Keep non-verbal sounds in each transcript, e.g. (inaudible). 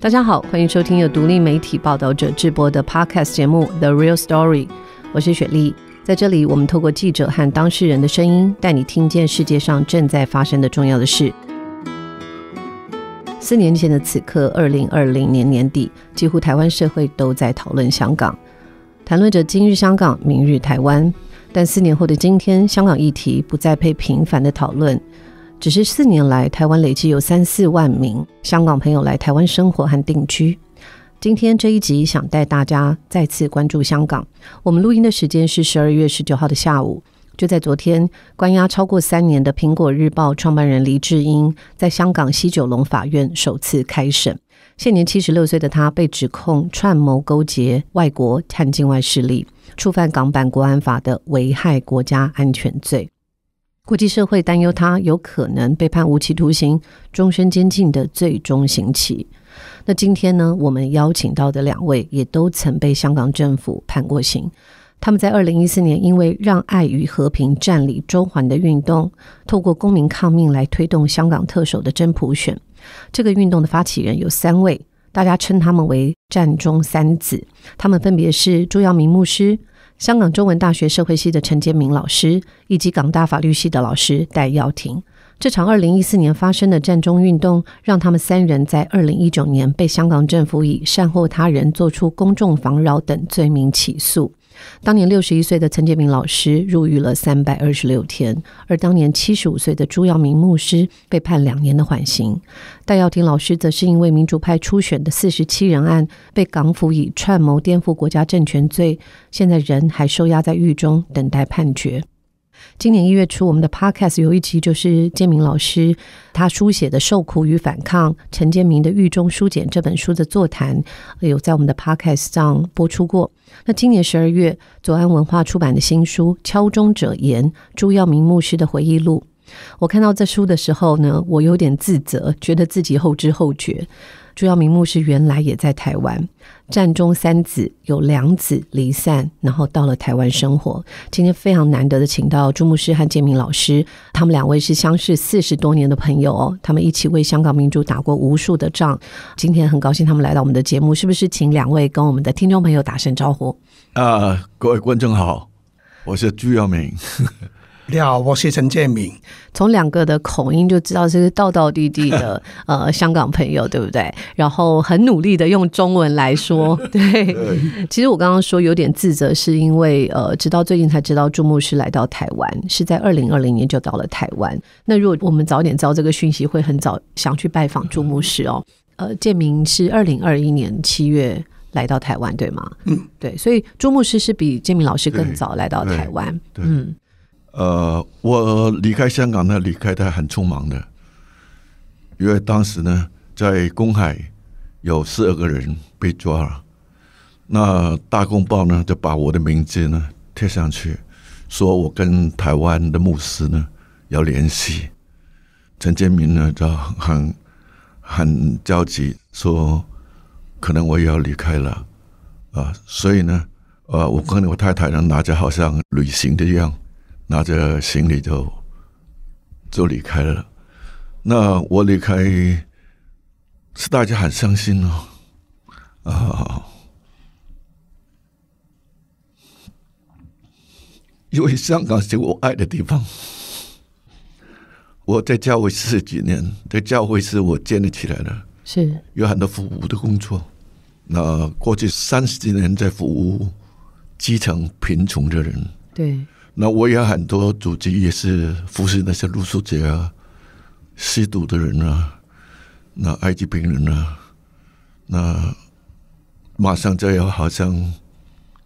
大家好，欢迎收听由独立媒体报道者制播的 Podcast 节目《The Real Story》，我是雪莉。在这里，我们透过记者和当事人的声音，带你听见世界上正在发生的重要的事。四年前的此刻，二零二零年年底，几乎台湾社会都在讨论香港，谈论着今日香港，明日台湾。但四年后的今天，香港议题不再被频繁的讨论。只是四年来，台湾累计有三四万名香港朋友来台湾生活和定居。今天这一集想带大家再次关注香港。我们录音的时间是十二月十九号的下午，就在昨天，关押超过三年的《苹果日报》创办人黎智英在香港西九龙法院首次开审。现年七十六岁的他被指控串谋勾结外国和境外势力，触犯港版国安法的危害国家安全罪。国际社会担忧他有可能被判无期徒刑、终身监禁的最终刑期。那今天呢，我们邀请到的两位也都曾被香港政府判过刑。他们在二零一四年因为“让爱与和平占领中环”的运动，透过公民抗命来推动香港特首的真普选。这个运动的发起人有三位，大家称他们为“战中三子”，他们分别是朱耀明牧师。香港中文大学社会系的陈建明老师，以及港大法律系的老师戴耀廷，这场二零一四年发生的战中运动，让他们三人在二零一九年被香港政府以善后他人、做出公众防扰等罪名起诉。当年六十一岁的陈洁明老师入狱了三百二十六天，而当年七十五岁的朱耀明牧师被判两年的缓刑，戴耀廷老师则是因为民主派初选的四十七人案，被港府以串谋颠覆国家政权罪，现在人还收押在狱中等待判决。今年一月初，我们的 podcast 有一期就是建明老师他书写的《受苦与反抗》陈建明的《狱中书简》这本书的座谈，有在我们的 podcast 上播出过。那今年十二月，左岸文化出版的新书《敲钟者言》朱耀明牧师的回忆录，我看到这书的时候呢，我有点自责，觉得自己后知后觉。朱耀明牧师原来也在台湾，战中三子有两子离散，然后到了台湾生活。今天非常难得的请到朱牧师和建明老师，他们两位是相识四十多年的朋友，哦，他们一起为香港民主打过无数的仗。今天很高兴他们来到我们的节目，是不是请两位跟我们的听众朋友打声招呼？啊，各位观众好，我是朱耀明。你好，我是陈建明。从两个的口音就知道这是道道地地的 (laughs) 呃香港朋友，对不对？然后很努力的用中文来说，(laughs) 对。其实我刚刚说有点自责，是因为呃，直到最近才知道朱牧师来到台湾，是在二零二零年就到了台湾。那如果我们早点知道这个讯息，会很早想去拜访朱牧师哦。呃，建明是二零二一年七月来到台湾，对吗？嗯，对。所以朱牧师是比建明老师更早来到台湾。嗯。呃，我离开香港呢，离开的很匆忙的，因为当时呢，在公海有十二个人被抓了，那大公报呢就把我的名字呢贴上去，说我跟台湾的牧师呢要联系，陈建民呢就很很焦急，说可能我也要离开了，啊，所以呢，呃，我跟我太太呢拿着好像旅行的样。拿着行李就就离开了。那我离开是大家很伤心哦，啊，因为香港是我爱的地方。我在教会十几年，在教会是我建立起来的，是有很多服务的工作。那过去三十几年在服务基层贫穷的人，对。那我也很多组织也是服侍那些露宿者啊、吸毒的人啊、那埃及病人啊，那马上就要好像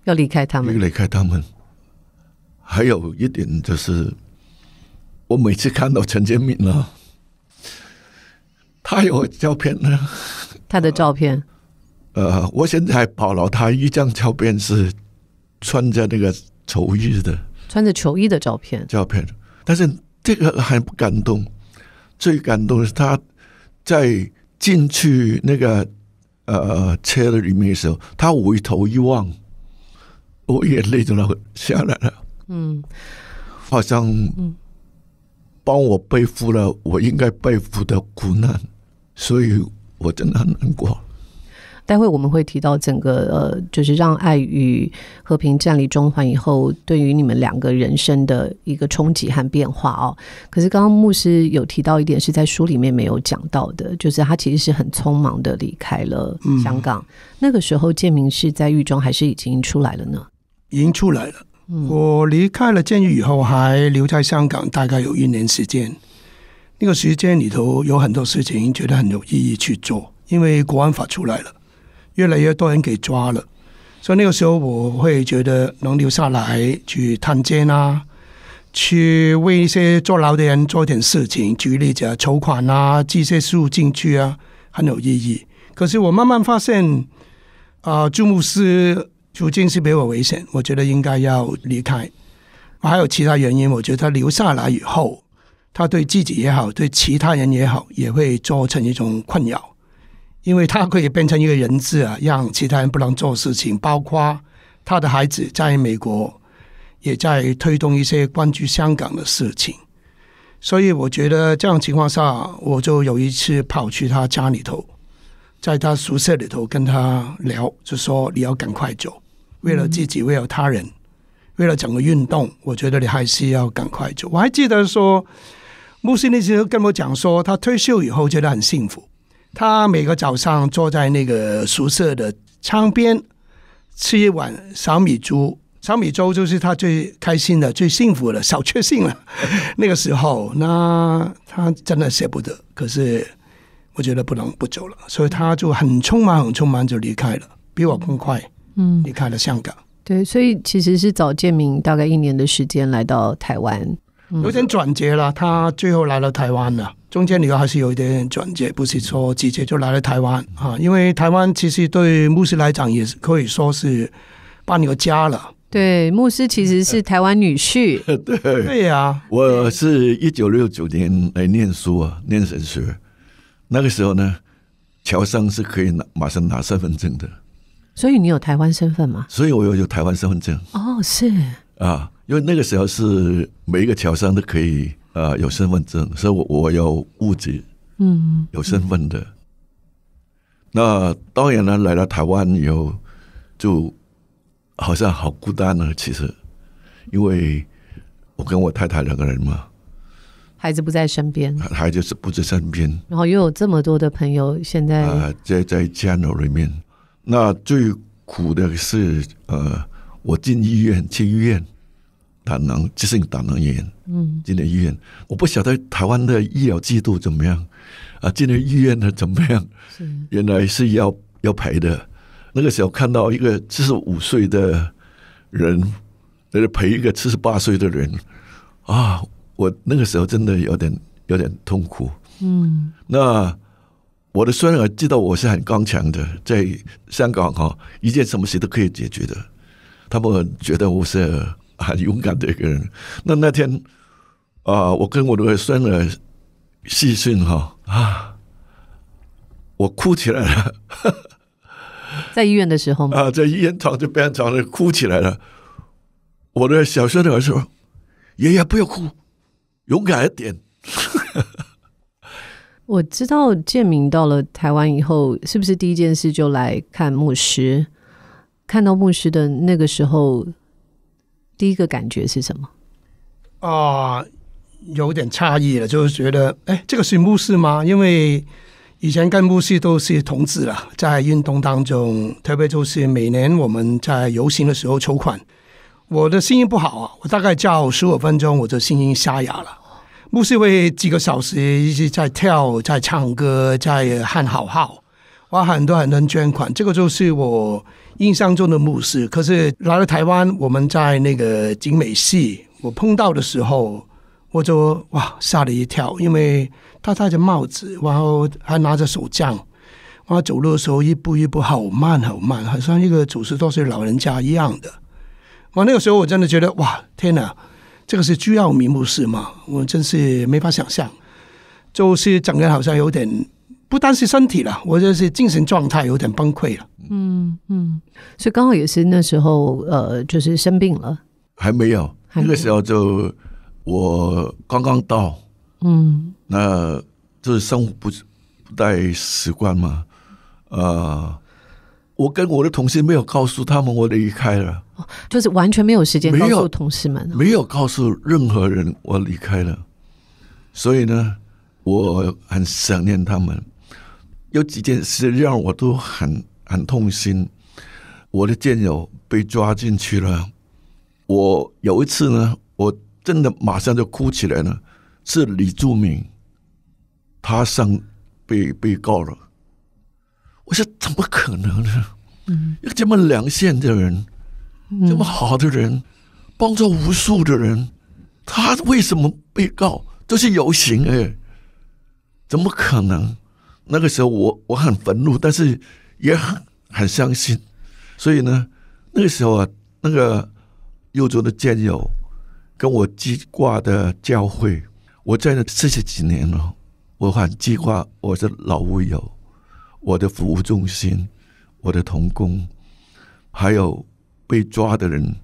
要离开他们，离开他们。还有一点就是，我每次看到陈建敏呢，他有照片呢，他的照片。呃，我现在保留他一张照片，是穿着那个绸衣的。穿着球衣的照片，照片。但是这个很不感动，最感动的是他在进去那个呃车的里面的时候，他回头一望，我眼泪就落下来了。嗯，好像帮我背负了我应该背负的苦难，所以我真的很难过。待会我们会提到整个呃，就是让爱与和平站立中环以后，对于你们两个人生的一个冲击和变化哦。可是刚刚牧师有提到一点，是在书里面没有讲到的，就是他其实是很匆忙的离开了香港。那个时候，建明是在狱中还是已经出来了呢？已经出来了。我离开了监狱以后，还留在香港大概有一年时间。那个时间里头有很多事情觉得很有意义去做，因为国安法出来了。越来越多人给抓了，所以那个时候我会觉得能留下来去探监啊，去为一些坐牢的人做点事情，举例子筹款啊，寄些书进去啊，很有意义。可是我慢慢发现，啊，朱牧师究竟是比我危险，我觉得应该要离开。还有其他原因，我觉得他留下来以后，他对自己也好，对其他人也好，也会造成一种困扰。因为他可以变成一个人质啊，让其他人不能做事情，包括他的孩子在美国也在推动一些关注香港的事情。所以我觉得这样情况下，我就有一次跑去他家里头，在他宿舍里头跟他聊，就说你要赶快走，为了自己，为了他人，为了整个运动，我觉得你还是要赶快走。我还记得说，穆斯林时候跟我讲说，他退休以后觉得很幸福。他每个早上坐在那个宿舍的窗边，吃一碗小米粥。小米粥就是他最开心的、最幸福的、小确幸了。(laughs) 那个时候，那他真的舍不得。可是，我觉得不能不走了，所以他就很匆忙、很匆忙就离开了，比我更快。嗯，离开了香港。对，所以其实是早建明大概一年的时间来到台湾，有点转折了。他最后来了台湾了。中间你还是有一点转接，不是说直接就来了台湾啊，因为台湾其实对牧师来讲也是可以说是半个家了。对，牧师其实是台湾女婿。(laughs) 对，对呀，我是一九六九年来念书啊，念神学。那个时候呢，侨生是可以拿马上拿身份证的，所以你有台湾身份吗？所以我有台湾身份证。哦，是啊，因为那个时候是每一个侨生都可以。呃，有身份证，所以我我有物质，嗯，有身份的。那当然呢，来到台湾以后，就好像好孤单呢。其实，因为我跟我太太两个人嘛，孩子不在身边，孩子是不在身边。然后又有这么多的朋友，现在啊，在在家楼里面。那最苦的是，呃，我进医院，去医院。胆囊急性胆囊炎，嗯，进了医院，我不晓得台湾的医疗制度怎么样啊？进了医院呢怎么样？是原来是要要赔的，那个时候看到一个七十五岁的人在陪一个七十八岁的人，啊，我那个时候真的有点有点痛苦。嗯，那我的孙儿知道我是很刚强的，在香港哈，一件什么事都可以解决的，他们觉得我是。很 (laughs) 勇敢的一个人。那那天啊，我跟我的孙儿细训哈啊，我哭起来了。(laughs) 在医院的时候吗？啊，在医院床就病床上哭起来了。我的小孙儿说：“爷爷不要哭，勇敢一点。(laughs) ”我知道建明到了台湾以后，是不是第一件事就来看牧师？看到牧师的那个时候。第一个感觉是什么？啊，有点诧异了，就是觉得，哎，这个是牧师吗？因为以前跟牧师都是同志了，在运动当中，特别就是每年我们在游行的时候筹款，我的声音不好啊，我大概叫十五分钟，我的声音沙哑了。牧师会几个小时一直在跳，在唱歌，在喊口号。花很多很多捐款，这个就是我印象中的牧师。可是来了台湾，我们在那个景美系，我碰到的时候，我就哇吓了一跳，因为他戴着帽子，然后还拿着手杖，然后走路的时候一步一步好慢好慢，好像一个九十多岁老人家一样的。我那个时候我真的觉得哇天哪，这个是居耀明牧师嘛？我真是没法想象，就是整个好像有点。不单是身体了，我就是精神状态有点崩溃了。嗯嗯，所以刚好也是那时候，呃，就是生病了。还没有那个时候就我刚刚到，嗯，那就是生活不不太习惯嘛。啊，我跟我的同事没有告诉他们我离开了，就是完全没有时间告诉同事们，没有告诉任何人我离开了。所以呢，我很想念他们。有几件事让我都很很痛心。我的战友被抓进去了。我有一次呢，我真的马上就哭起来了。是李柱铭，他上被被告了。我说怎么可能呢？一个这么良善的人，这么好的人，帮助无数的人，他为什么被告？这是游行哎，怎么可能？那个时候我我很愤怒，但是也很很伤心。所以呢，那个时候啊，那个幼州的战友跟我记挂的教会，我在那四十几年了，我很记挂我的老友，我的服务中心，我的同工，还有被抓的人，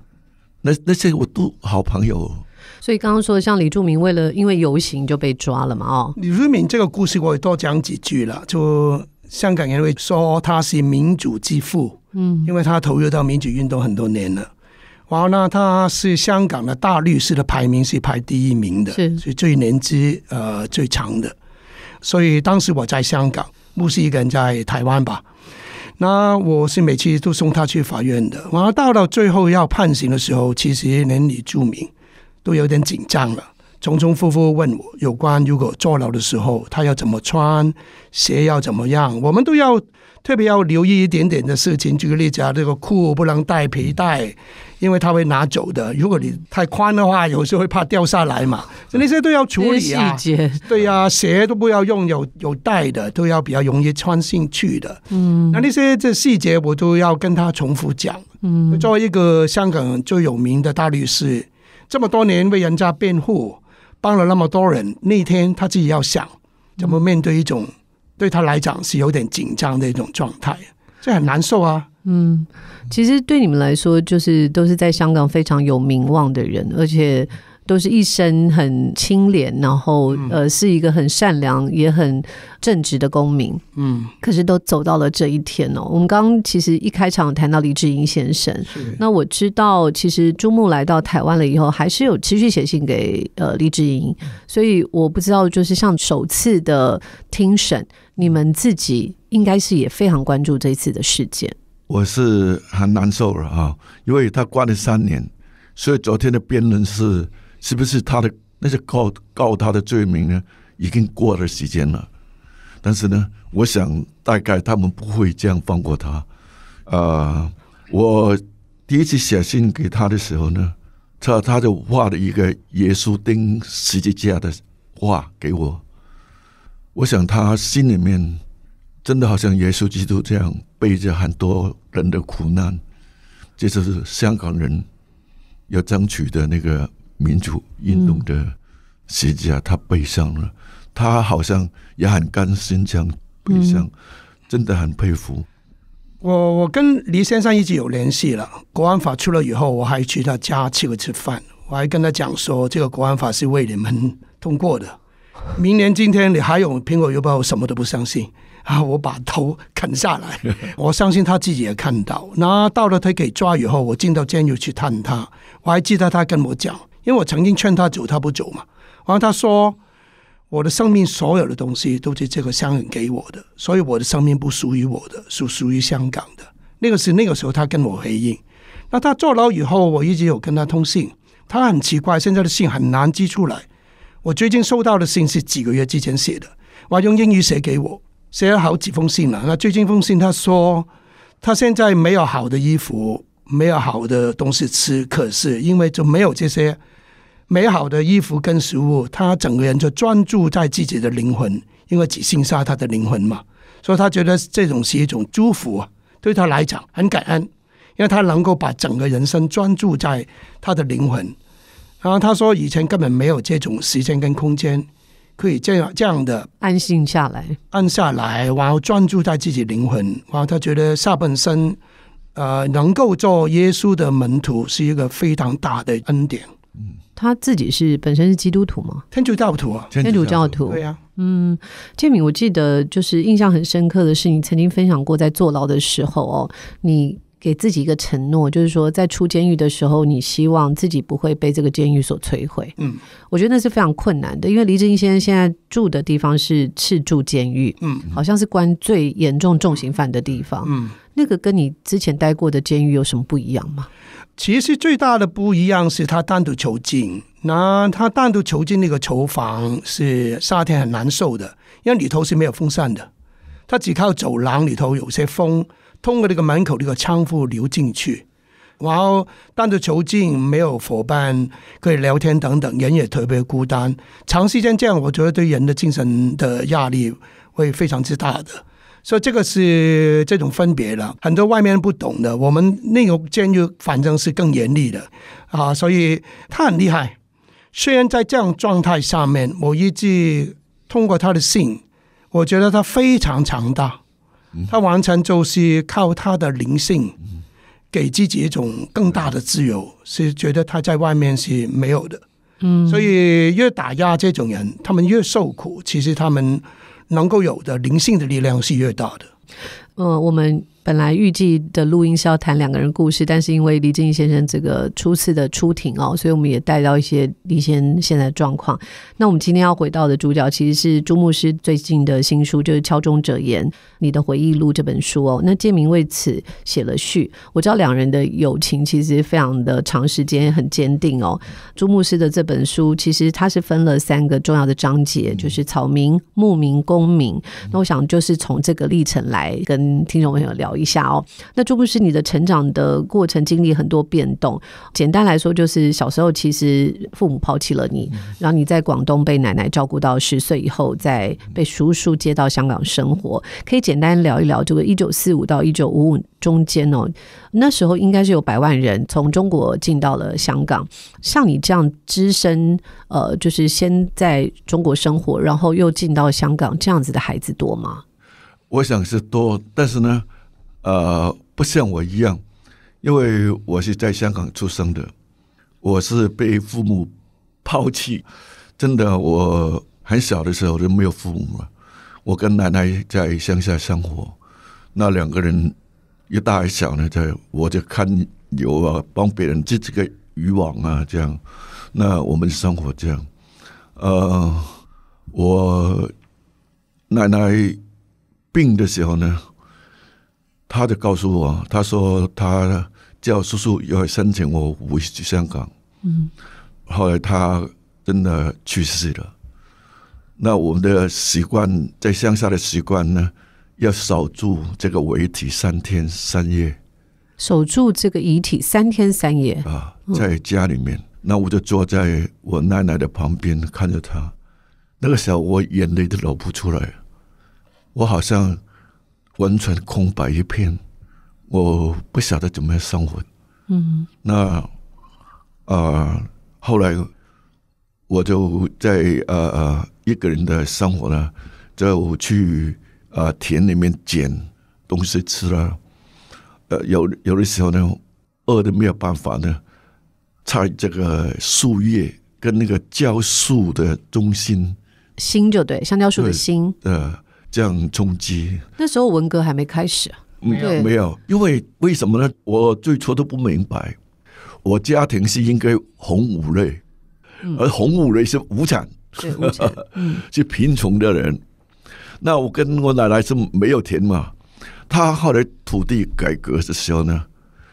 那那些我都好朋友。所以刚刚说，像李柱明为了因为游行就被抓了嘛？哦，李柱明这个故事我也多讲几句了。就香港人会说他是民主之父，嗯，因为他投入到民主运动很多年了。然后呢，他是香港的大律师的排名是排第一名的，是所以最年纪呃最长的。所以当时我在香港，不是一个人在台湾吧。那我是每次都送他去法院的。然后到了最后要判刑的时候，其实连李柱明。都有点紧张了，重重复复问我有关如果坐牢的时候，他要怎么穿鞋要怎么样，我们都要特别要留意一点点的事情。举个例子啊，这个裤不能带皮带，因为他会拿走的。如果你太宽的话，有时候会怕掉下来嘛。那些都要处理细节，对呀，鞋都不要用有有带的，都要比较容易穿进去的。嗯，那那些这细节我都要跟他重复讲。嗯，作为一个香港最有名的大律师。这么多年为人家辩护，帮了那么多人，那一天他自己要想怎么面对一种对他来讲是有点紧张的一种状态，这很难受啊。嗯，其实对你们来说，就是都是在香港非常有名望的人，而且。都是一生很清廉，然后呃是一个很善良也很正直的公民。嗯，可是都走到了这一天哦。我们刚其实一开场谈到李志英先生，那我知道其实朱穆来到台湾了以后，还是有持续写信给呃李志英，所以我不知道就是像首次的听审，你们自己应该是也非常关注这一次的事件。我是很难受了啊，因为他关了三年，所以昨天的辩论是。是不是他的那些告告他的罪名呢？已经过了时间了，但是呢，我想大概他们不会这样放过他。啊，我第一次写信给他的时候呢，他他就画了一个耶稣钉十字架的画给我。我想他心里面真的好像耶稣基督这样背着很多人的苦难，这就是香港人要争取的那个。民主运动的，实际啊，他悲伤了，他好像也很甘心这样悲伤，真的很佩服。我我跟李先生一直有联系了，国安法出了以后，我还去他家吃过吃饭，我还跟他讲说，这个国安法是为你们通过的。明年今天你还有苹果邮报，我什么都不相信啊！我把头砍下来，(laughs) 我相信他自己也看到。那到了他给抓以后，我进到监狱去探他，我还记得他跟我讲。因为我曾经劝他走，他不走嘛。然后他说：“我的生命所有的东西都是这个香港给我的，所以我的生命不属于我的，是属于香港的。”那个是那个时候他跟我回应。那他坐牢以后，我一直有跟他通信。他很奇怪，现在的信很难寄出来。我最近收到的信是几个月之前写的，我用英语写给我，写了好几封信了。那最近封信他说，他现在没有好的衣服。没有好的东西吃，可是因为就没有这些美好的衣服跟食物，他整个人就专注在自己的灵魂，因为只剩下他的灵魂嘛，所以他觉得这种是一种祝福啊，对他来讲很感恩，因为他能够把整个人生专注在他的灵魂。然后他说以前根本没有这种时间跟空间可以这样这样的安心下来，安下来，然后专注在自己灵魂，然后他觉得下半生。呃，能够做耶稣的门徒是一个非常大的恩典。嗯，他自己是本身是基督徒吗？天主教徒啊，天主教徒。对呀，嗯，建敏，我记得就是印象很深刻的是，你曾经分享过在坐牢的时候哦，你给自己一个承诺，就是说在出监狱的时候，你希望自己不会被这个监狱所摧毁。嗯，我觉得那是非常困难的，因为黎志英先生现在住的地方是赤柱监狱，嗯，好像是关最严重重刑犯的地方，嗯。那个跟你之前待过的监狱有什么不一样吗？其实最大的不一样是他单独囚禁，那他单独囚禁那个囚房是夏天很难受的，因为里头是没有风扇的，他只靠走廊里头有些风通过那个门口那个窗户流进去，然后单独囚禁没有伙伴可以聊天等等，人也特别孤单，长时间这样，我觉得对人的精神的压力会非常之大的。所以这个是这种分别了，很多外面不懂的，我们内容监狱反正是更严厉的啊，所以他很厉害。虽然在这样状态下面，我一直通过他的信，我觉得他非常强大，他完全就是靠他的灵性，给自己一种更大的自由，是觉得他在外面是没有的。嗯，所以越打压这种人，他们越受苦，其实他们。能够有的灵性的力量是越大的。嗯，我们本来预计的录音是要谈两个人故事，但是因为李正义先生这个初次的出庭哦，所以我们也带到一些李先现在的状况。那我们今天要回到的主角其实是朱牧师最近的新书，就是《敲钟者言：你的回忆录》这本书哦。那建明为此写了序，我知道两人的友情其实非常的长时间很坚定哦。朱牧师的这本书其实他是分了三个重要的章节，就是草民、牧民、公民。那我想就是从这个历程来跟。嗯，听众朋友聊一下哦。那朱不是你的成长的过程经历很多变动。简单来说，就是小时候其实父母抛弃了你，然后你在广东被奶奶照顾到十岁以后，再被叔叔接到香港生活。可以简单聊一聊这个一九四五到一九五五中间哦，那时候应该是有百万人从中国进到了香港。像你这样只身呃，就是先在中国生活，然后又进到香港这样子的孩子多吗？我想是多，但是呢，呃，不像我一样，因为我是在香港出生的，我是被父母抛弃，真的，我很小的时候就没有父母了，我跟奶奶在乡下生活，那两个人一大一小呢，在我就看牛啊，帮别人织几个渔网啊，这样，那我们生活这样，呃，我奶奶。病的时候呢，他就告诉我，他说他叫叔叔要申请我回去香港。嗯，后来他真的去世了。那我们的习惯，在乡下的习惯呢，要守住这个遗体三天三夜。守住这个遗体三天三夜啊，在家里面，那我就坐在我奶奶的旁边看着她，那个时候，我眼泪都流不出来。我好像完全空白一片，我不晓得怎么样生活。嗯，那啊，后来我就在呃呃一个人的生活呢，就去啊田里面捡东西吃了。呃，有有的时候呢，饿的没有办法呢，采这个树叶跟那个蕉树的中心，心就对，香蕉树的心，呃。这样冲击？那时候文革还没开始啊，没有没有，因为为什么呢？我最初都不明白。我家庭是应该红五类，而红五类是无产，是无产，(laughs) 是贫穷的人。那我跟我奶奶是没有田嘛。她后来土地改革的时候呢，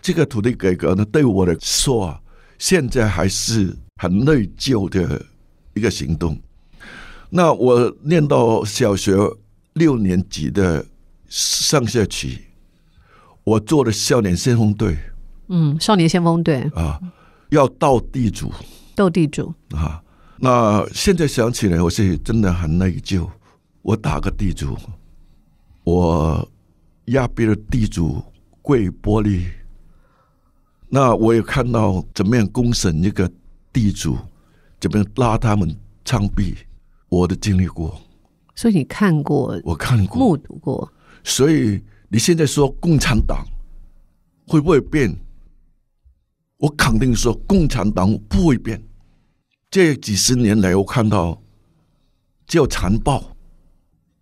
这个土地改革呢，对我来说，啊，现在还是很内疚的一个行动。那我念到小学。六年级的上下期，我做了少年先锋队。嗯，少年先锋队啊，要斗地主。斗地主啊，那现在想起来，我是真的很内疚。我打个地主，我压边的地主跪玻璃。那我也看到怎么样攻审一个地主，怎么样拉他们唱毙，我都经历过。所以你看过，我看过，目睹过。所以你现在说共产党会不会变？我肯定说共产党不会变。这几十年来，我看到叫残暴，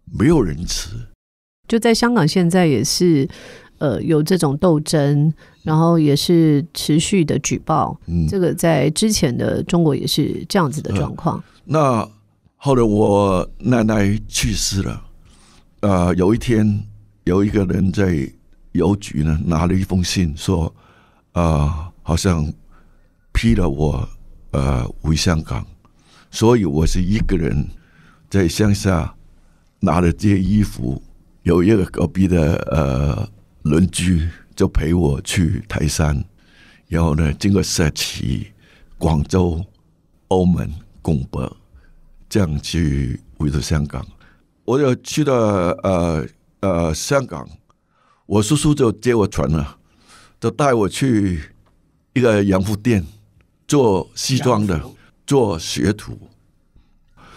没有人吃。就在香港，现在也是，呃，有这种斗争，然后也是持续的举报。嗯，这个在之前的中国也是这样子的状况。那。后来我奶奶去世了，呃，有一天有一个人在邮局呢，拿了一封信，说，啊，好像批了我，呃，回香港，所以我是一个人，在乡下拿了件衣服，有一个隔壁的呃邻居就陪我去泰山，然后呢，经过社旗、广州、澳门、拱北。这样去回到香港，我就去到呃呃香港，我叔叔就接我船了，就带我去一个洋服店做西装的，做学徒。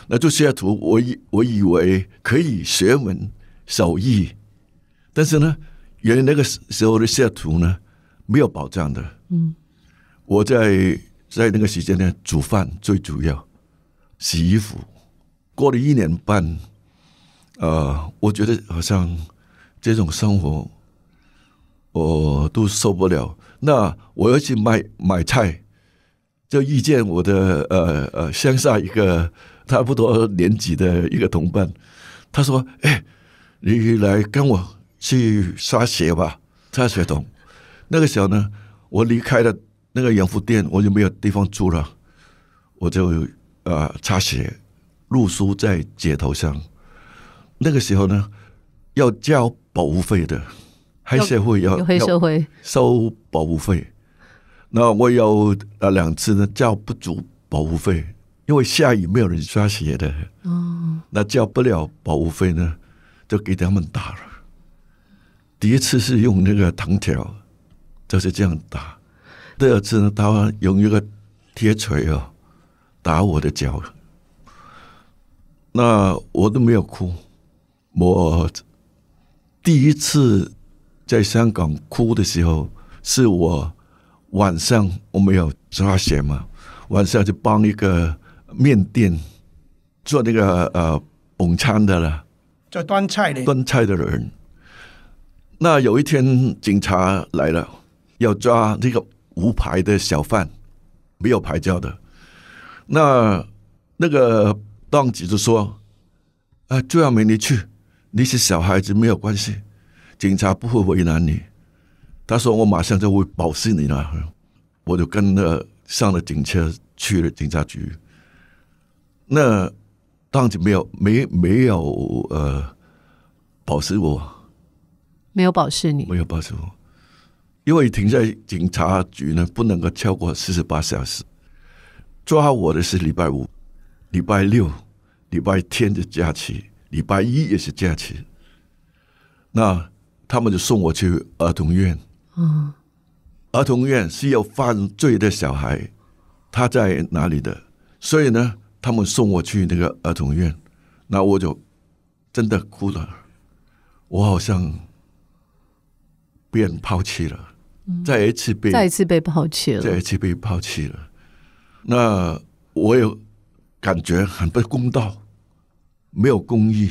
那做学徒，我以我以为可以学门手艺，但是呢，原来那个时候的学徒呢没有保障的。嗯，我在在那个时间呢煮饭最主要。洗衣服，过了一年半，呃，我觉得好像这种生活我都受不了。那我要去买买菜，就遇见我的呃呃乡下一个差不多年纪的一个同伴，他说：“哎，你来跟我去刷鞋吧，擦鞋桶。”那个时候呢，我离开了那个洋服店，我就没有地方住了，我就。呃，擦鞋，露宿在街头上。那个时候呢，要交保护费的黑社会要黑社会收保护费。那我有两次呢，交不足保护费，因为下雨没有人刷鞋的。哦。那交不了保护费呢，就给他们打了。第一次是用那个藤条，就是这样打；第二次呢，他用一个铁锤哦。打我的脚，那我都没有哭。我第一次在香港哭的时候，是我晚上我没有抓鞋嘛，晚上就帮一个面店做那个呃捧餐的了，做端菜的，端菜的人。那有一天警察来了，要抓那个无牌的小贩，没有牌照的。那那个当局就说，啊，朱亚明，你去，你是小孩子没有关系，警察不会为难你。他说我马上就会保释你了，我就跟着上了警车去了警察局。那当警没有没没有呃保释我，没有保释你，没有保释我，因为停在警察局呢，不能够超过四十八小时。抓我的是礼拜五、礼拜六、礼拜天的假期，礼拜一也是假期。那他们就送我去儿童院。嗯，儿童院是要犯罪的小孩，他在哪里的？所以呢，他们送我去那个儿童院，那我就真的哭了。我好像被人抛弃了，再一次被，再一次被抛弃了，再一次被抛弃了。那我有感觉很不公道，没有公义，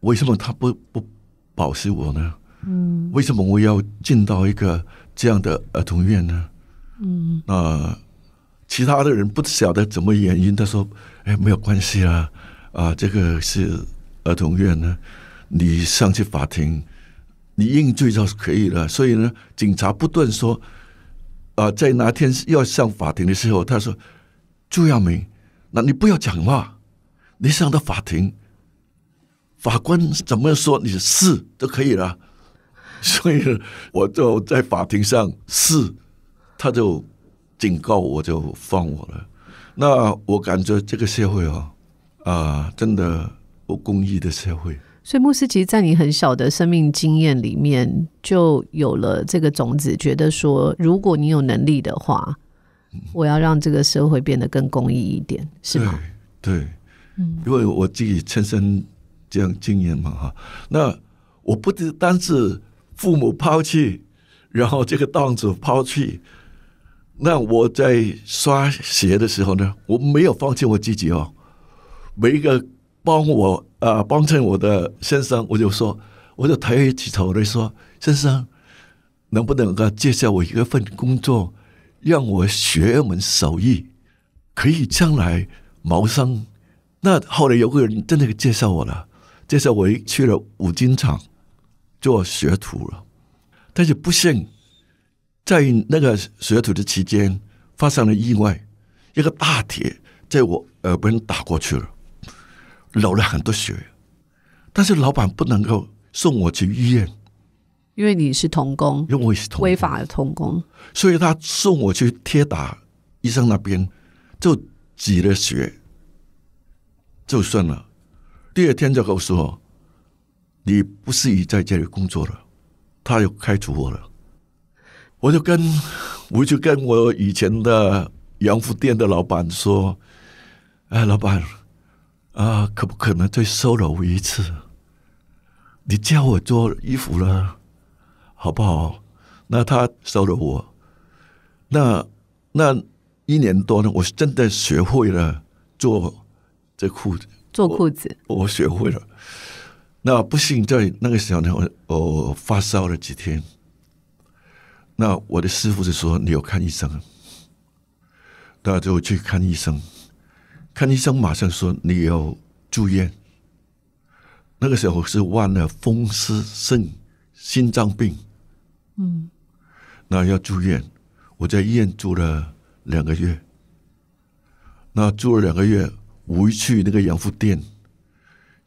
为什么他不不保释我呢？嗯，为什么我要进到一个这样的儿童院呢？嗯，那其他的人不晓得什么原因，他说：“哎，没有关系啊，啊，这个是儿童院呢，你上去法庭，你应罪就是可以了。”所以呢，警察不断说。啊，在哪天要上法庭的时候，他说：“朱亚明，那你不要讲话，你上到法庭，法官怎么说你是都可以了。(laughs) ”所以我就在法庭上是，他就警告我就放我了。那我感觉这个社会啊，啊，真的不公益的社会。所以，牧师其实在你很小的生命经验里面就有了这个种子，觉得说，如果你有能力的话，我要让这个社会变得更公益一点，是吗？对，嗯，因为我自己亲身这样经验嘛，哈，那我不知单是父母抛弃，然后这个档子抛弃，那我在刷鞋的时候呢，我没有放弃我自己哦，每一个。帮我啊，帮衬我的先生，我就说，我就抬起头来说：“先生，能不能够介绍我一份工作，让我学一门手艺，可以将来谋生？”那后来有个人真的介绍我了，介绍我去了五金厂做学徒了。但是不幸，在那个学徒的期间发生了意外，一个大铁在我耳边打过去了。流了很多血，但是老板不能够送我去医院，因为你是童工，因为我是违法的童工，所以他送我去贴打医生那边，就挤了血，就算了。第二天就跟我说，你不适宜在这里工作了，他又开除我了。我就跟我就跟我以前的洋服店的老板说，哎，老板。啊，可不可能再收了我一次？你教我做衣服了，好不好？那他收了我，那那一年多呢？我是真的学会了做这裤子，做裤子，我学会了。那不幸在那个时候呢，我我发烧了几天。那我的师傅就说：“你要看医生。”那就去看医生。看医生，马上说你要住院。那个时候是患了风湿肾、心脏病，嗯，那要住院。我在医院住了两个月，那住了两个月，回一去那个养肤店，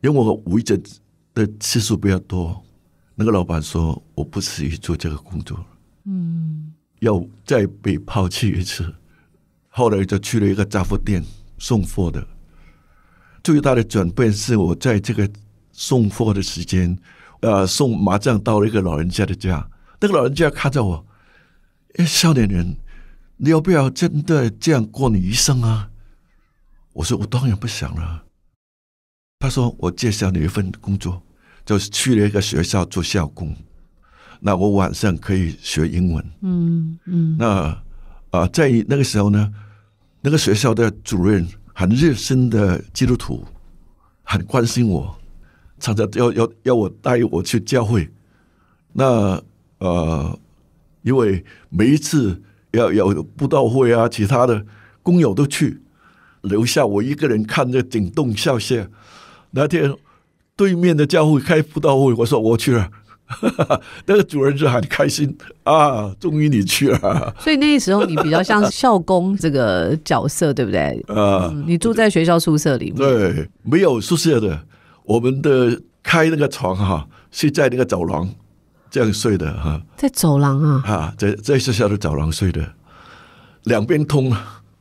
因为我回诊的次数比较多，那个老板说我不适宜做这个工作，嗯，要再被抛弃一次。后来就去了一个杂货店。送货的最大的转变是我在这个送货的时间，呃，送麻将到了一个老人家的家，那个老人家看着我，哎，少年人，你要不要真的这样过你一生啊？我说我当然不想了。他说我介绍你一份工作，就是去了一个学校做校工，那我晚上可以学英文。嗯嗯。那啊，在那个时候呢。那个学校的主任很热心的基督徒，很关心我，常常要要要我带我去教会。那呃，因为每一次要要布道会啊，其他的工友都去，留下我一个人看着顶洞笑线。那天对面的教会开布道会，我说我去了。(laughs) 那个主人就很开心啊！终于你去了，(laughs) 所以那时候你比较像校工这个角色，对不对？啊，你住在学校宿舍里，对，没有宿舍的，我们的开那个床哈是在那个走廊这样睡的哈，在走廊啊，啊，在在学校的走廊睡的，两边通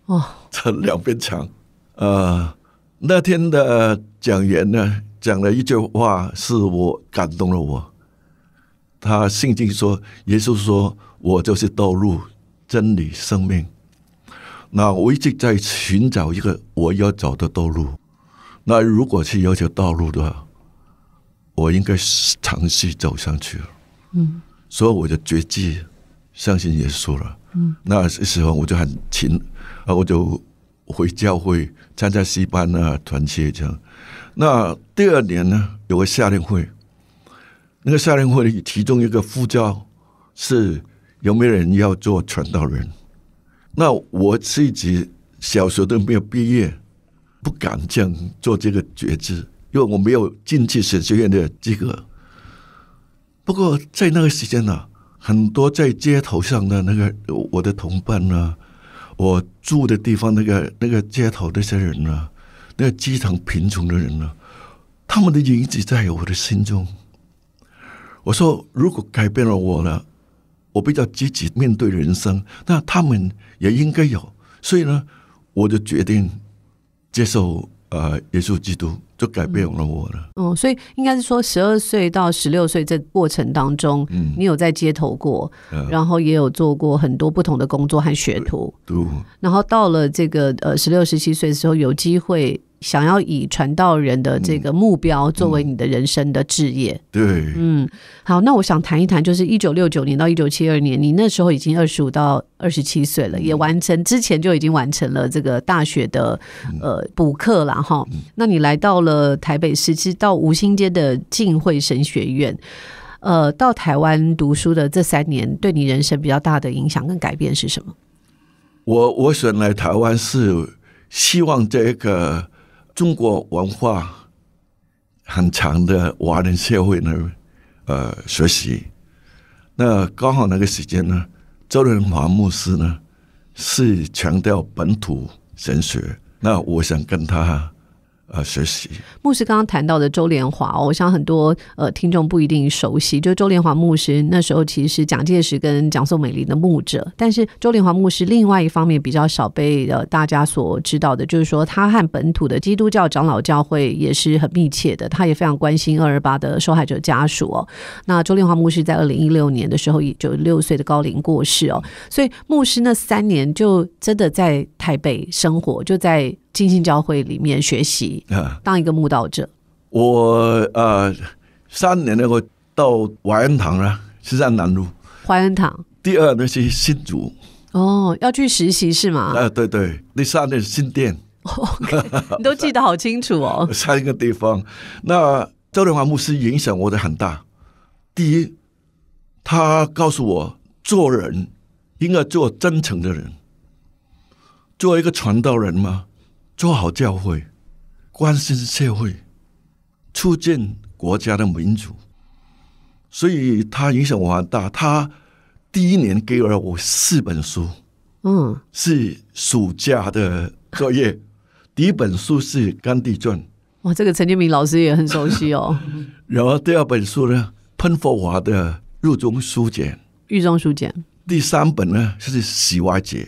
哦，这 (laughs) 两边墙呃，那天的讲员呢讲了一句话，是我感动了我。他信经说，耶稣说我就是道路、真理、生命。那我一直在寻找一个我要走的道路。那如果去要求道路的话，我应该尝试走上去了。嗯，所以我就决计相信耶稣了。嗯，那时候我就很勤，啊，我就回教会参加西班啊、团契这样。那第二年呢，有个夏令会。那个夏令会其中一个副教是有没有人要做传道人？那我自己小学都没有毕业，不敢这样做这个决志，因为我没有进去神学院的资格。不过在那个时间呢，很多在街头上的那个我的同伴呢，我住的地方那个那个街头那些人呢，那个基层贫穷的人呢，他们的影子在我的心中。我说，如果改变了我了，我比较积极面对人生，那他们也应该有。所以呢，我就决定接受呃，耶稣基督，就改变了我了。嗯，所以应该是说，十二岁到十六岁这过程当中，嗯，你有在街头过，然后也有做过很多不同的工作和学徒，然后到了这个呃十六十七岁的时候，有机会。想要以传道人的这个目标作为你的人生的置业，对，嗯，好，那我想谈一谈，就是一九六九年到一九七二年，你那时候已经二十五到二十七岁了，也完成之前就已经完成了这个大学的呃补课了哈。那你来到了台北市，其实到五兴街的浸会神学院，呃，到台湾读书的这三年，对你人生比较大的影响跟改变是什么？我我选来台湾是希望这个。中国文化很强的华人社会呢，呃，学习。那刚好那个时间呢，周仁华牧师呢是强调本土神学。那我想跟他。啊，学习牧师刚刚谈到的周连华我想很多呃听众不一定熟悉，就周连华牧师那时候其实蒋介石跟蒋宋美龄的牧者，但是周连华牧师另外一方面比较少被呃大家所知道的，就是说他和本土的基督教长老教会也是很密切的，他也非常关心二二八的受害者家属哦。那周连华牧师在二零一六年的时候以九六岁的高龄过世哦，所以牧师那三年就真的在台北生活，就在。进信教会里面学习啊，当一个牧道者。我呃三年那个到怀恩堂啊，是在南路。怀恩堂。第二那是新竹。哦，要去实习是吗？啊，对对，第三那是新店。你都记得好清楚哦。(laughs) 三个地方，那周荣华牧师影响我的很大。第一，他告诉我做人应该做真诚的人，做一个传道人嘛。做好教会，关心社会，促进国家的民主，所以他影响我很大。他第一年给了我四本书，嗯，是暑假的作业。第一本书是《甘地传》。哇，这个陈建明老师也很熟悉哦。(laughs) 然后第二本书呢，《喷佛华的入中书简》。狱中书简。第三本呢就是《洗外解》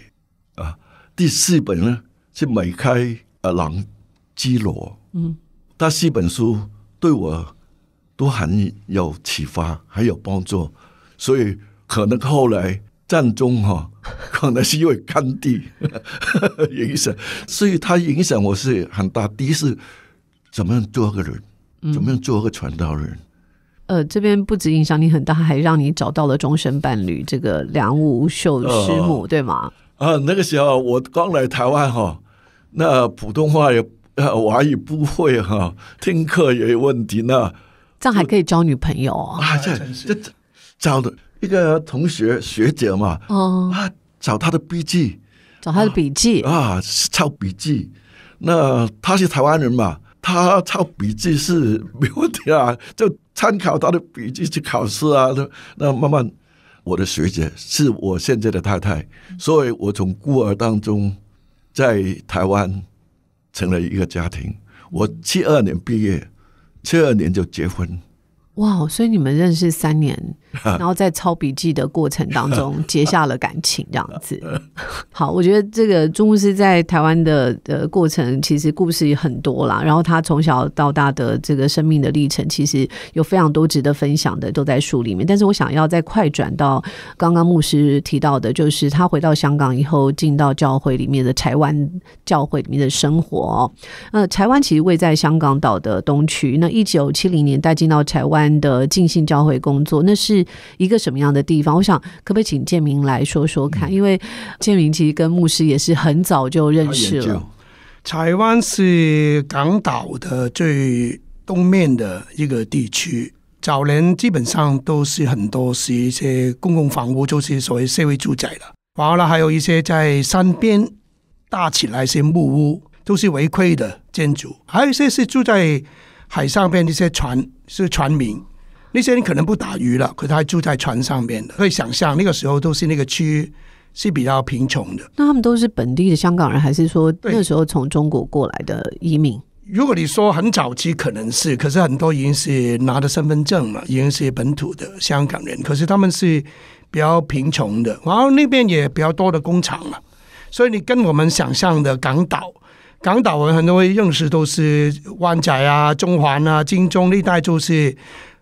啊，第四本呢？去美开呃朗基罗，嗯，他四本书对我都很有启发，很有帮助，所以可能后来战中哈，(laughs) 可能是因为甘地 (laughs) 影响，所以他影响我是很大。第一是怎么样做个人，怎么样做个传道人。呃，这边不止影响你很大，还让你找到了终身伴侣，这个梁武秀师母对吗？啊，那个时候我刚来台湾哈。那普通话也呃，我也不会哈，听课也有问题。呢。这样还可以交女朋友啊？这这找的一个同学学姐嘛，啊，找他的笔记，找他的笔记啊，抄笔记。那他是台湾人嘛，他抄笔记是没问题啊，就参考他的笔记去考试啊。那那慢慢，我的学姐是我现在的太太，所以我从孤儿当中。在台湾成了一个家庭。我七二年毕业，七二年就结婚。哇，所以你们认识三年。然后在抄笔记的过程当中 (laughs) 结下了感情，这样子。好，我觉得这个宗牧师在台湾的呃过程，其实故事也很多啦。然后他从小到大的这个生命的历程，其实有非常多值得分享的，都在书里面。但是我想要再快转到刚刚牧师提到的，就是他回到香港以后，进到教会里面的台湾教会里面的生活。呃，台湾其实位在香港岛的东区。那一九七零年代进到台湾的进信教会工作，那是。一个什么样的地方？我想可不可以请建明来说说看？因为建明其实跟牧师也是很早就认识了。台湾是港岛的最东面的一个地区，早年基本上都是很多是一些公共房屋，就是所谓社会住宅了。完了还有一些在山边搭起来一些木屋，都是违规的建筑。还有一些是住在海上边一些船，是船民。那些人可能不打鱼了，可他还住在船上面。可以想象那个时候都是那个区是比较贫穷的。那他们都是本地的香港人，还是说那时候从中国过来的移民？如果你说很早期可能是，可是很多已经是拿着身份证了，已经是本土的香港人。可是他们是比较贫穷的，然后那边也比较多的工厂嘛。所以你跟我们想象的港岛，港岛我们很多认识都是湾仔啊、中环啊、金钟那一带，就是。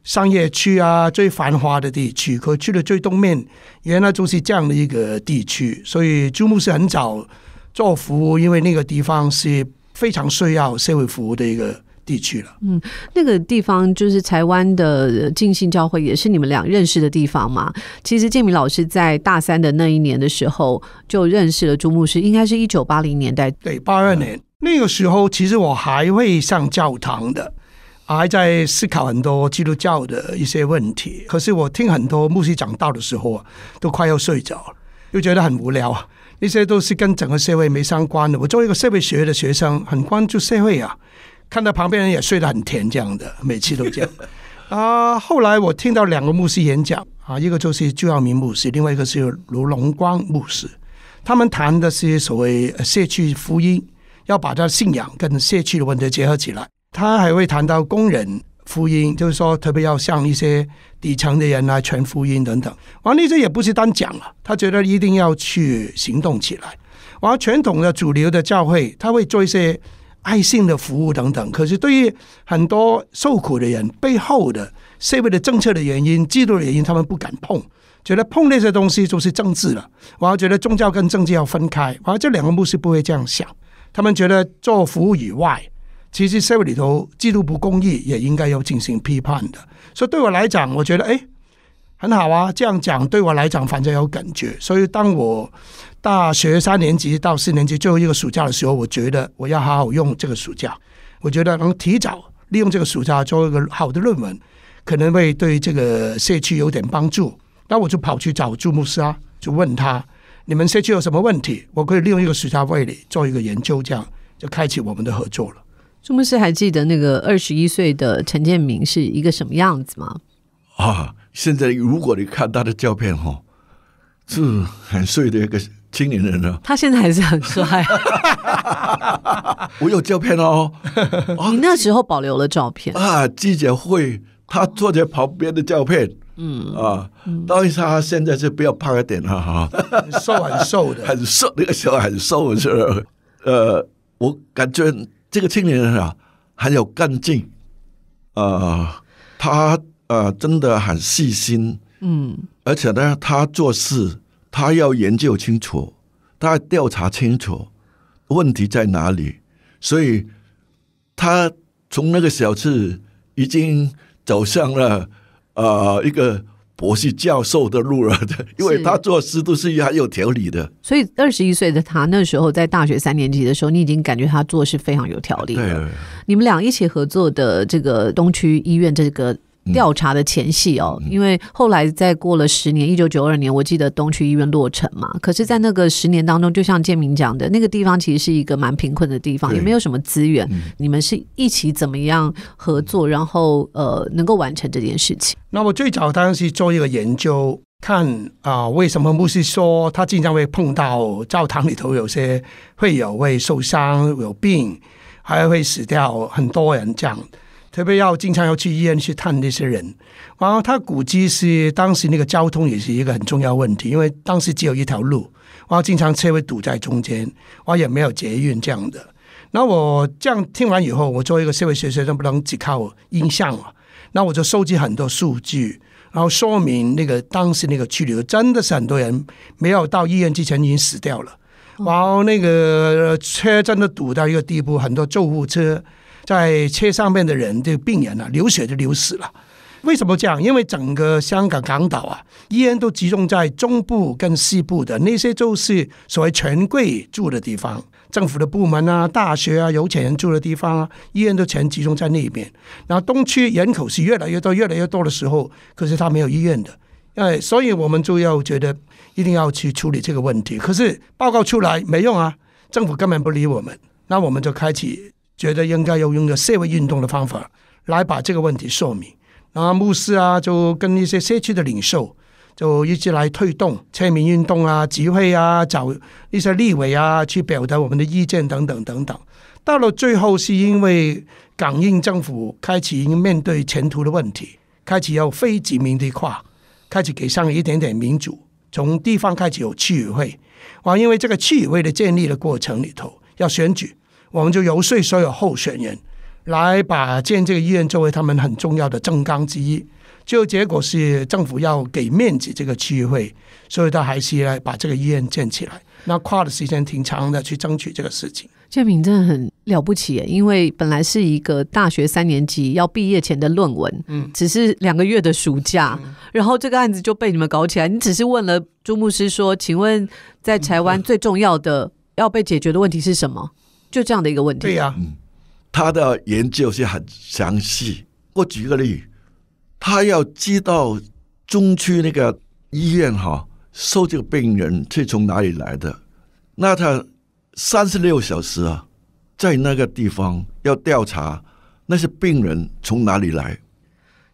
商业区啊，最繁华的地区，可去的最东面，原来就是这样的一个地区。所以朱牧师很早做服务，因为那个地方是非常需要社会服务的一个地区了。嗯，那个地方就是台湾的进兴教会，也是你们俩认识的地方嘛。其实建明老师在大三的那一年的时候，就认识了朱牧师，应该是一九八零年代，对八二年那个时候，其实我还会上教堂的。还在思考很多基督教的一些问题，可是我听很多牧师讲道的时候啊，都快要睡着了，又觉得很无聊啊。那些都是跟整个社会没相关的。我作为一个社会学的学生，很关注社会啊，看到旁边人也睡得很甜这样的，每次都这样 (laughs) 啊。后来我听到两个牧师演讲啊，一个就是朱耀明牧师，另外一个是卢龙光牧师，他们谈的是所谓社区福音，要把他信仰跟社区的问题结合起来。他还会谈到工人福音，就是说特别要向一些底层的人来传福音等等。王那些也不是单讲了，他觉得一定要去行动起来。后传统的主流的教会他会做一些爱性的服务等等。可是对于很多受苦的人背后的社会的政策的原因、制度的原因，他们不敢碰，觉得碰那些东西就是政治了。后觉得宗教跟政治要分开。后这两个牧师不会这样想，他们觉得做服务以外。其实社会里头制度不公义也应该要进行批判的，所以对我来讲，我觉得哎很好啊，这样讲对我来讲反正有感觉。所以当我大学三年级到四年级最后一个暑假的时候，我觉得我要好好用这个暑假，我觉得能提早利用这个暑假做一个好的论文，可能会对这个社区有点帮助。那我就跑去找朱牧师啊，就问他你们社区有什么问题，我可以利用一个暑假为你做一个研究，这样就开启我们的合作了。朱牧师还记得那个二十一岁的陈建明是一个什么样子吗？啊，现在如果你看他的照片哦，是很帅的一个青年人了。他现在还是很帅。(laughs) 我有照片哦。(laughs) 你那时候保留了照片啊？记者会他坐在旁边的照片，嗯啊，当然他现在是比较胖一点了哈。很瘦，很瘦的，(laughs) 很瘦。那个时候很瘦，是呃，我感觉。这个青年人啊，很有干劲，呃，他呃真的很细心，嗯，而且呢，他做事他要研究清楚，他调查清楚问题在哪里，所以他从那个小事已经走向了啊一个。博士教授的路了的，因为他做事都是很有条理的。所以二十一岁的他那时候在大学三年级的时候，你已经感觉他做事非常有条理了。你们俩一起合作的这个东区医院这个。调查的前戏哦，因为后来再过了十年，一九九二年，我记得东区医院落成嘛。可是，在那个十年当中，就像建明讲的，那个地方其实是一个蛮贫困的地方，也没有什么资源。你们是一起怎么样合作，然后呃，能够完成这件事情？那我最早当时做一个研究，看啊，为什么牧师说他经常会碰到教堂里头有些会有会受伤、有病，还会死掉很多人这样。特别要经常要去医院去探那些人，然后他估计是当时那个交通也是一个很重要问题，因为当时只有一条路，然后经常车会堵在中间，然后也没有捷运这样的。那我这样听完以后，我作为一个社会学生，不能只靠印象啊。那我就收集很多数据，然后说明那个当时那个去留真的是很多人没有到医院之前已经死掉了，然后那个车真的堵到一个地步，很多救护车。在车上面的人，这个病人啊，流血就流死了。为什么这样？因为整个香港港岛啊，医院都集中在中部跟西部的那些，就是所谓权贵住的地方，政府的部门啊，大学啊，有钱人住的地方啊，医院都全集中在那边。然后东区人口是越来越多，越来越多的时候，可是他没有医院的，哎，所以我们就要觉得一定要去处理这个问题。可是报告出来没用啊，政府根本不理我们，那我们就开启。觉得应该要用个社会运动的方法来把这个问题说明。那牧师啊，就跟一些社区的领袖，就一直来推动签名运动啊、集会啊，找一些立委啊去表达我们的意见等等等等。到了最后，是因为港英政府开始面对前途的问题，开始要非殖民地化，开始给上一点点民主，从地方开始有区委会。哇，因为这个区委会的建立的过程里头要选举。我们就游说所有候选人来把建这个医院作为他们很重要的政纲之一，就结果是政府要给面子这个机会，所以他还是来把这个医院建起来。那跨的时间挺长的，去争取这个事情。建平真的很了不起，因为本来是一个大学三年级要毕业前的论文，嗯，只是两个月的暑假，然后这个案子就被你们搞起来。你只是问了朱牧师说：“请问，在台湾最重要的要被解决的问题是什么？”就这样的一个问题，对呀，嗯，他的研究是很详细。我举个例，他要知道中区那个医院哈，收这个病人是从哪里来的，那他三十六小时啊，在那个地方要调查那些病人从哪里来，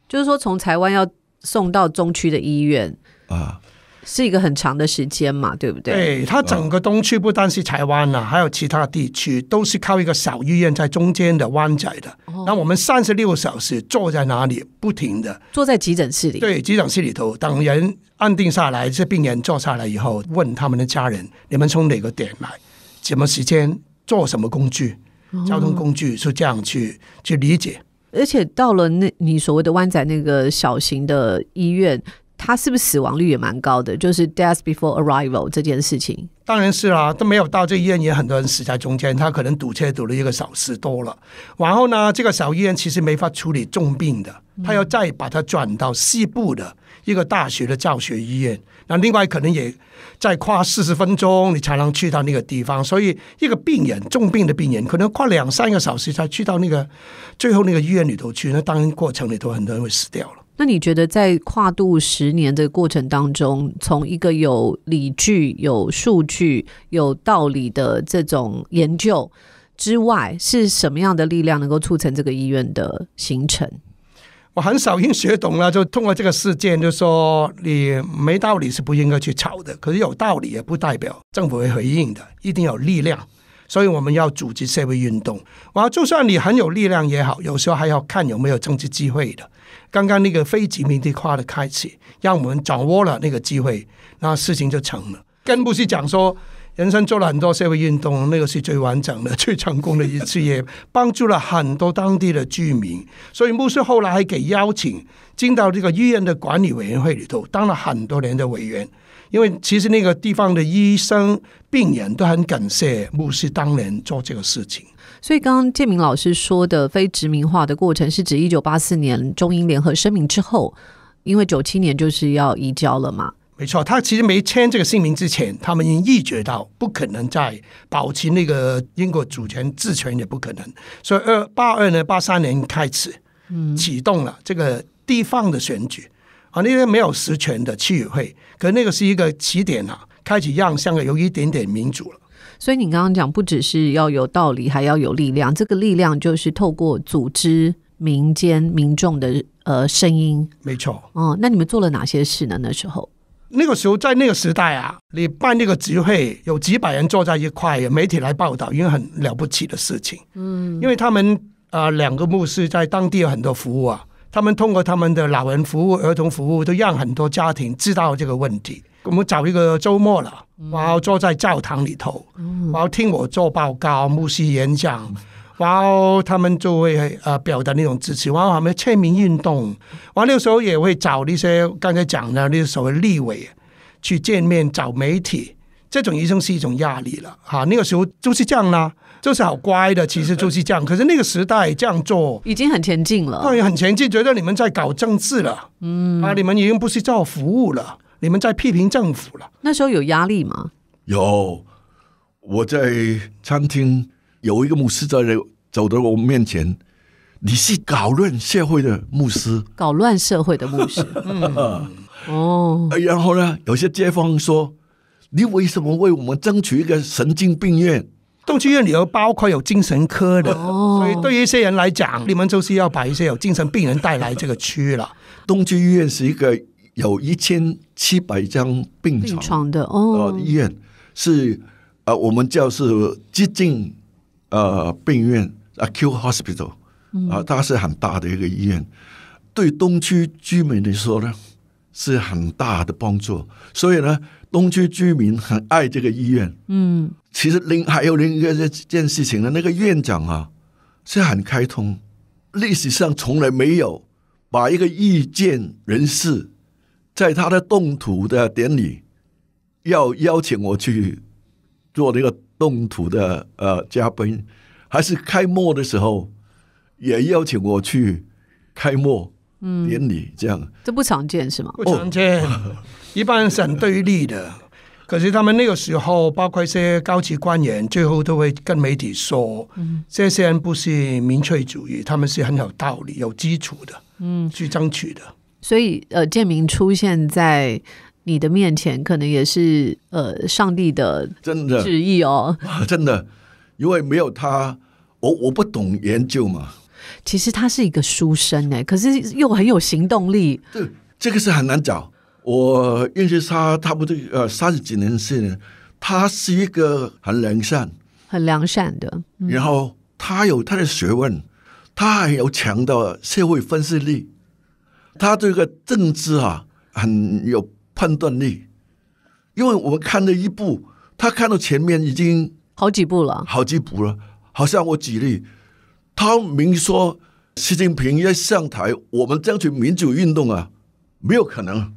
就是说从台湾要送到中区的医院啊。是一个很长的时间嘛，对不对？对，它整个东区不单是台湾啊，还有其他地区，都是靠一个小医院在中间的湾仔的。那我们三十六小时坐在哪里，不停的坐在急诊室里。对，急诊室里头，等人安定下来，这病人坐下来以后，问他们的家人：你们从哪个点来？什么时间？坐什么工具？交通工具是这样去去理解。而且到了那，你所谓的湾仔那个小型的医院。他是不是死亡率也蛮高的？就是 death before arrival 这件事情，当然是啊，都没有到这医院，也很多人死在中间。他可能堵车堵了一个小时多了，然后呢，这个小医院其实没法处理重病的，他要再把它转到西部的一个大学的教学医院。那另外可能也再跨四十分钟，你才能去到那个地方。所以一个病人重病的病人，可能跨两三个小时才去到那个最后那个医院里头去。那当然过程里头很多人会死掉了。那你觉得在跨度十年的过程当中，从一个有理据、有数据、有道理的这种研究之外，是什么样的力量能够促成这个医院的形成？我很少人学懂了，就通过这个事件，就说你没道理是不应该去吵的，可是有道理也不代表政府会回应的，一定有力量。所以我们要组织社会运动，哇！就算你很有力量也好，有时候还要看有没有政治机会的。刚刚那个非殖民地化的开始，让我们掌握了那个机会，那事情就成了。跟牧师讲说，人生做了很多社会运动，那个是最完整的、最成功的一次，也帮助了很多当地的居民。所以牧师后来还给邀请进到这个医院的管理委员会里头，当了很多年的委员。因为其实那个地方的医生、病人都很感谢牧师当年做这个事情。所以刚刚建明老师说的非殖民化的过程，是指一九八四年中英联合声明之后，因为九七年就是要移交了嘛。没错，他其实没签这个姓名之前，他们已经意觉到不可能再保持那个英国主权自权也不可能，所以二八二年、八三年开始启动了这个地方的选举。啊，那个没有实权的区委会，可那个是一个起点啊，开始让香港有一点点民主了。所以你刚刚讲，不只是要有道理，还要有力量。这个力量就是透过组织民间民众的呃声音，没错。哦，那你们做了哪些事呢？那时候，那个时候在那个时代啊，你办那个集会，有几百人坐在一块，媒体来报道，因为很了不起的事情。嗯，因为他们啊，两个牧师在当地有很多服务啊。他们通过他们的老人服务、儿童服务，都让很多家庭知道这个问题。我们找一个周末了，然后坐在教堂里头，后听我做报告、牧师演讲，后他们就会呃表达那种支持。然后我们签名运动，完那个时候也会找那些刚才讲的那些所谓立委去见面找媒体。这种医生是一种压力了，哈，那个时候就是这样啦。就是好乖的，其实就是这样。可是那个时代这样做，已经很前进了。很前进，觉得你们在搞政治了。嗯啊，你们已经不是做服务了，你们在批评政府了。那时候有压力吗？有。我在餐厅有一个牧师在走走到我面前，你是搞乱社会的牧师？搞乱社会的牧师。嗯 (laughs) 哦。然后呢？有些街坊说：“你为什么为我们争取一个神经病院？”东区医院里头包括有精神科的，所以对于一些人来讲，你们就是要把一些有精神病人带来这个区了。东区医院是一个有一千七百张病床的哦，医院是呃，我们叫是急进呃病院，acute hospital 啊，它是很大的一个医院。对东区居民来说呢，是很大的帮助，所以呢，东区居民很爱这个医院。嗯。其实另还有另一个这件事情呢，那个院长啊是很开通，历史上从来没有把一个意见人士在他的动土的典礼要邀请我去做那个动土的呃嘉宾，还是开幕的时候也邀请我去开幕典礼这样，这不常见是吗？不常见，(laughs) 一般很对立的。可是他们那个时候，包括一些高级官员，最后都会跟媒体说，这些人不是民粹主义，他们是很有道理、有基础的，嗯，去争取的。所以，呃，建明出现在你的面前，可能也是，呃，上帝的真的旨意哦，(laughs) 真的，因为没有他，我我不懂研究嘛。其实他是一个书生哎，可是又很有行动力。对，这个是很难找。我认识他差不多呃三十几年时间，他是一个很良善、很良善的。然后他有他的学问，他还有强的社会分析力，他这个政治啊很有判断力。因为我们看了一部，他看到前面已经好几部了，好几部了，好像我举例，他明说习近平要上台，我们争取民主运动啊，没有可能。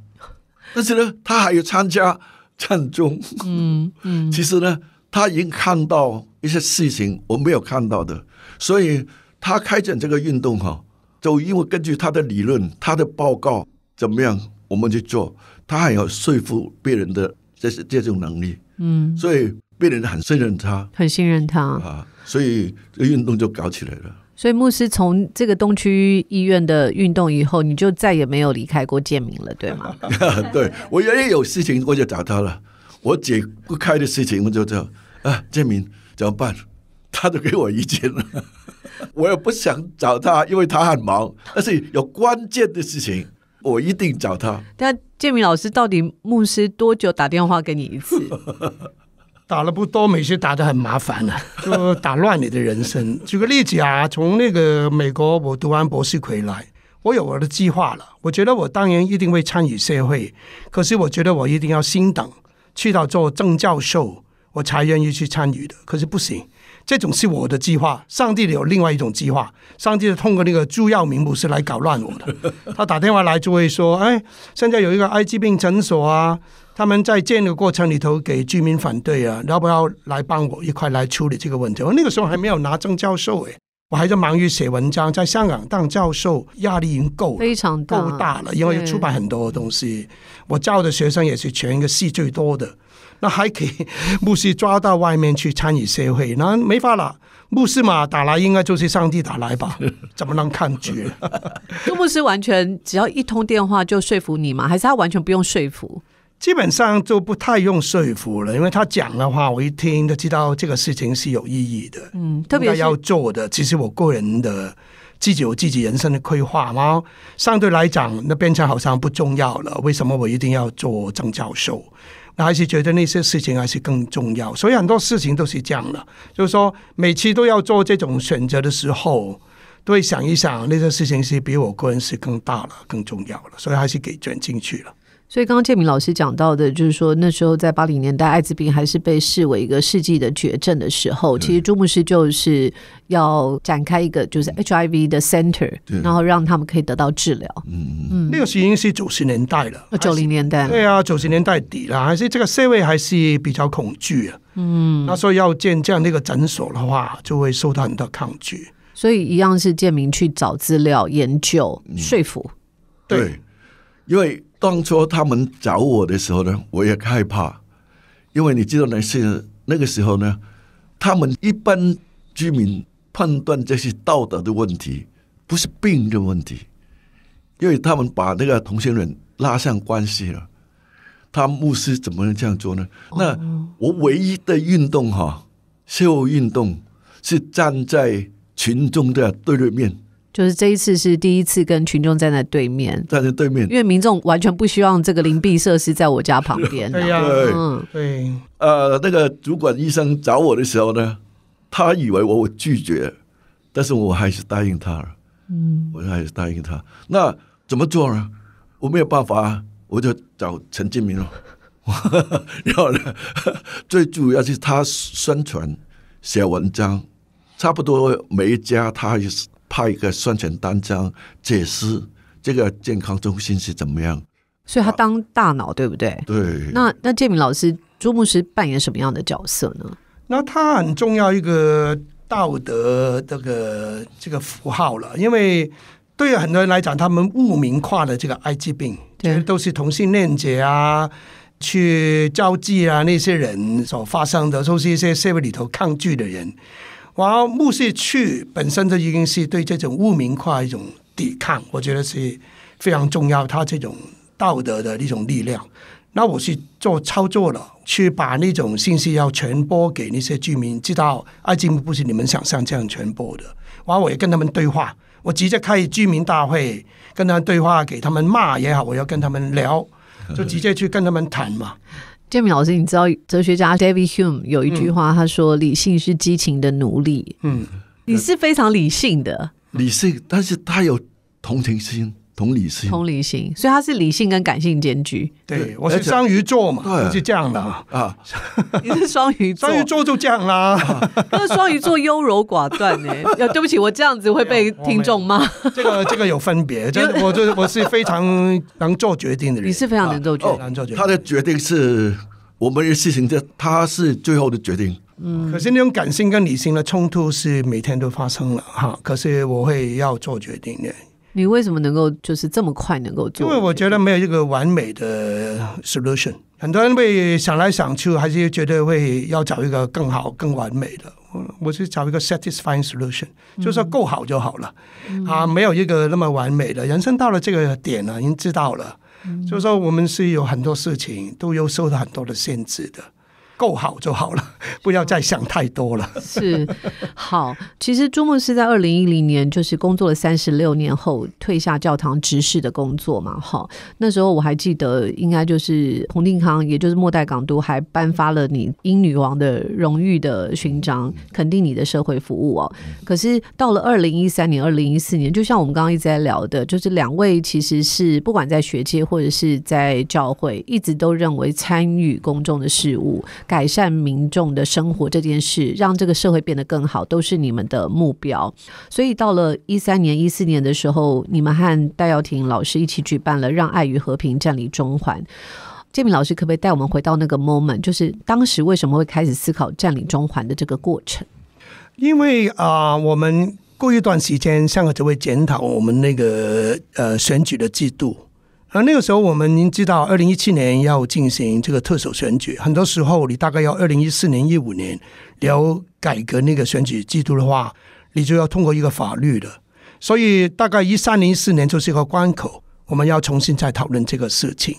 但是呢，他还有参加战争。嗯嗯，其实呢，他已经看到一些事情我没有看到的，所以他开展这个运动哈，就因为根据他的理论、他的报告怎么样，我们去做。他还要说服别人的这些这种能力。嗯，所以别人很信任他，很信任他啊，所以这个运动就搞起来了。所以牧师从这个东区医院的运动以后，你就再也没有离开过建明了，对吗？(laughs) 对，我原来有事情我就找他了，我解不开的事情我就叫啊建明怎么办，他都给我意见了。(laughs) 我也不想找他，因为他很忙，但是有关键的事情我一定找他。但建明老师到底牧师多久打电话给你一次？(laughs) 打了不多，每次打的很麻烦啊，(laughs) 就打乱你的人生。举个例子啊，从那个美国，我读完博士回来，我有我的计划了。我觉得我当然一定会参与社会，可是我觉得我一定要心等去到做正教授，我才愿意去参与的。可是不行，这种是我的计划。上帝有另外一种计划，上帝是通过那个朱耀明不是来搞乱我的，他打电话来就会说：“哎，现在有一个艾滋病诊所啊。”他们在建的过程里头给居民反对啊，要不要来帮我一块来处理这个问题？我那个时候还没有拿证教授哎，我还在忙于写文章，在香港当教授压力已经够非常够大了，因为出版很多的东西，我教的学生也是全一个系最多的。那还可以 (laughs) 牧师抓到外面去参与社会，那没法了。牧师嘛打来应该就是上帝打来吧，(laughs) 怎么能抗拒？(laughs) 牧师完全只要一通电话就说服你吗？还是他完全不用说服？基本上就不太用说服了，因为他讲的话，我一听就知道这个事情是有意义的，嗯，特别要做的。其实我个人的自己有自己人生的规划嘛，相对来讲，那变成好像不重要了。为什么我一定要做郑教授？那还是觉得那些事情还是更重要。所以很多事情都是这样的，就是说每次都要做这种选择的时候，都会想一想那些事情是比我个人是更大了、更重要了，所以还是给卷进去了。所以，刚刚建明老师讲到的，就是说那时候在八零年代，艾滋病还是被视为一个世纪的绝症的时候，其实朱牧师就是要展开一个就是 HIV 的 center，然后让他们可以得到治疗。嗯嗯，那个已经是九十年代了，九零年代对啊，九十年代底了，还是这个社会还是比较恐惧。嗯，那所以要建这样那个诊所的话，就会受到很多抗拒。所以，一样是建明去找资料研究，说服。对，因为。当初他们找我的时候呢，我也害怕，因为你知道那是那个时候呢，他们一般居民判断这是道德的问题，不是病的问题，因为他们把那个同性恋拉上关系了，他牧师怎么能这样做呢？那我唯一的运动哈，社会运动是站在群众的对立面。就是这一次是第一次跟群众站在对面，站在对面，因为民众完全不希望这个灵璧设施在我家旁边。对呀，嗯，对。呃，那个主管医生找我的时候呢，他以为我拒绝，但是我还是答应他。了。嗯，我还是答应他。那怎么做呢？我没有办法，我就找陈建明了。(laughs) 然后呢，(laughs) 最主要是他宣传、写文章，差不多每一家他也是。派一个宣传单张解释这个健康中心是怎么样，所以他当大脑对不对？对。那那建明老师朱牧师扮演什么样的角色呢？那他很重要一个道德这个这个符号了，因为对于很多人来讲，他们污名化的这个艾滋病，其实都是同性恋者啊、去交际啊那些人所发生的，都是一些社会里头抗拒的人。然后师去本身就已经是对这种污名化一种抵抗，我觉得是非常重要。他这种道德的一种力量。那我去做操作了，去把那种信息要传播给那些居民知道，埃及不是你们想象这样传播的。然后我也跟他们对话，我直接开居民大会，跟他对话，给他们骂也好，我要跟他们聊，就直接去跟他们谈嘛。建明老师，你知道哲学家 David Hume 有一句话，他说：“理性是激情的奴隶。”嗯，你是非常理性的，理性，但是他有同情心。同理心，同理心，所以他是理性跟感性兼具。对，我是双鱼座嘛，是这样的啊。(laughs) 你是双鱼，座，双鱼座就这样啦。那双鱼座优柔寡断 (laughs) 哎，对不起，我这样子会被听众骂。这个这个有分别，(laughs) 就我就我是非常能做决定的人，你是非常能做决定、能做决定。他的决定是我们的事情，是他是最后的决定。嗯，可是那种感性跟理性的冲突是每天都发生了哈。可是我会要做决定的。你为什么能够就是这么快能够做？因为我觉得没有一个完美的 solution，很多人会想来想去，还是觉得会要找一个更好、更完美的。我是找一个 satisfying solution，就是说够好就好了。啊，没有一个那么完美的。人生到了这个点呢，已经知道了，就是说我们是有很多事情都有受到很多的限制的。够好就好了，(laughs) 不要再想太多了。(laughs) 是好，其实朱牧是在二零一零年，就是工作了三十六年后，退下教堂执事的工作嘛。好，那时候我还记得，应该就是彭定康，也就是末代港督，还颁发了你英女王的荣誉的勋章，肯定你的社会服务哦。可是到了二零一三年、二零一四年，就像我们刚刚一直在聊的，就是两位其实是不管在学界或者是在教会，一直都认为参与公众的事务。改善民众的生活这件事，让这个社会变得更好，都是你们的目标。所以到了一三年、一四年的时候，你们和戴耀廷老师一起举办了“让爱与和平占领中环”。建明老师，可不可以带我们回到那个 moment，就是当时为什么会开始思考占领中环的这个过程？因为啊，我们过一段时间，香港就会检讨我们那个呃选举的制度。那那个时候，我们您知道，二零一七年要进行这个特首选举。很多时候，你大概要二零一四年、一五年聊改革那个选举制度的话，你就要通过一个法律的。所以，大概一三、零一四年就是一个关口，我们要重新再讨论这个事情。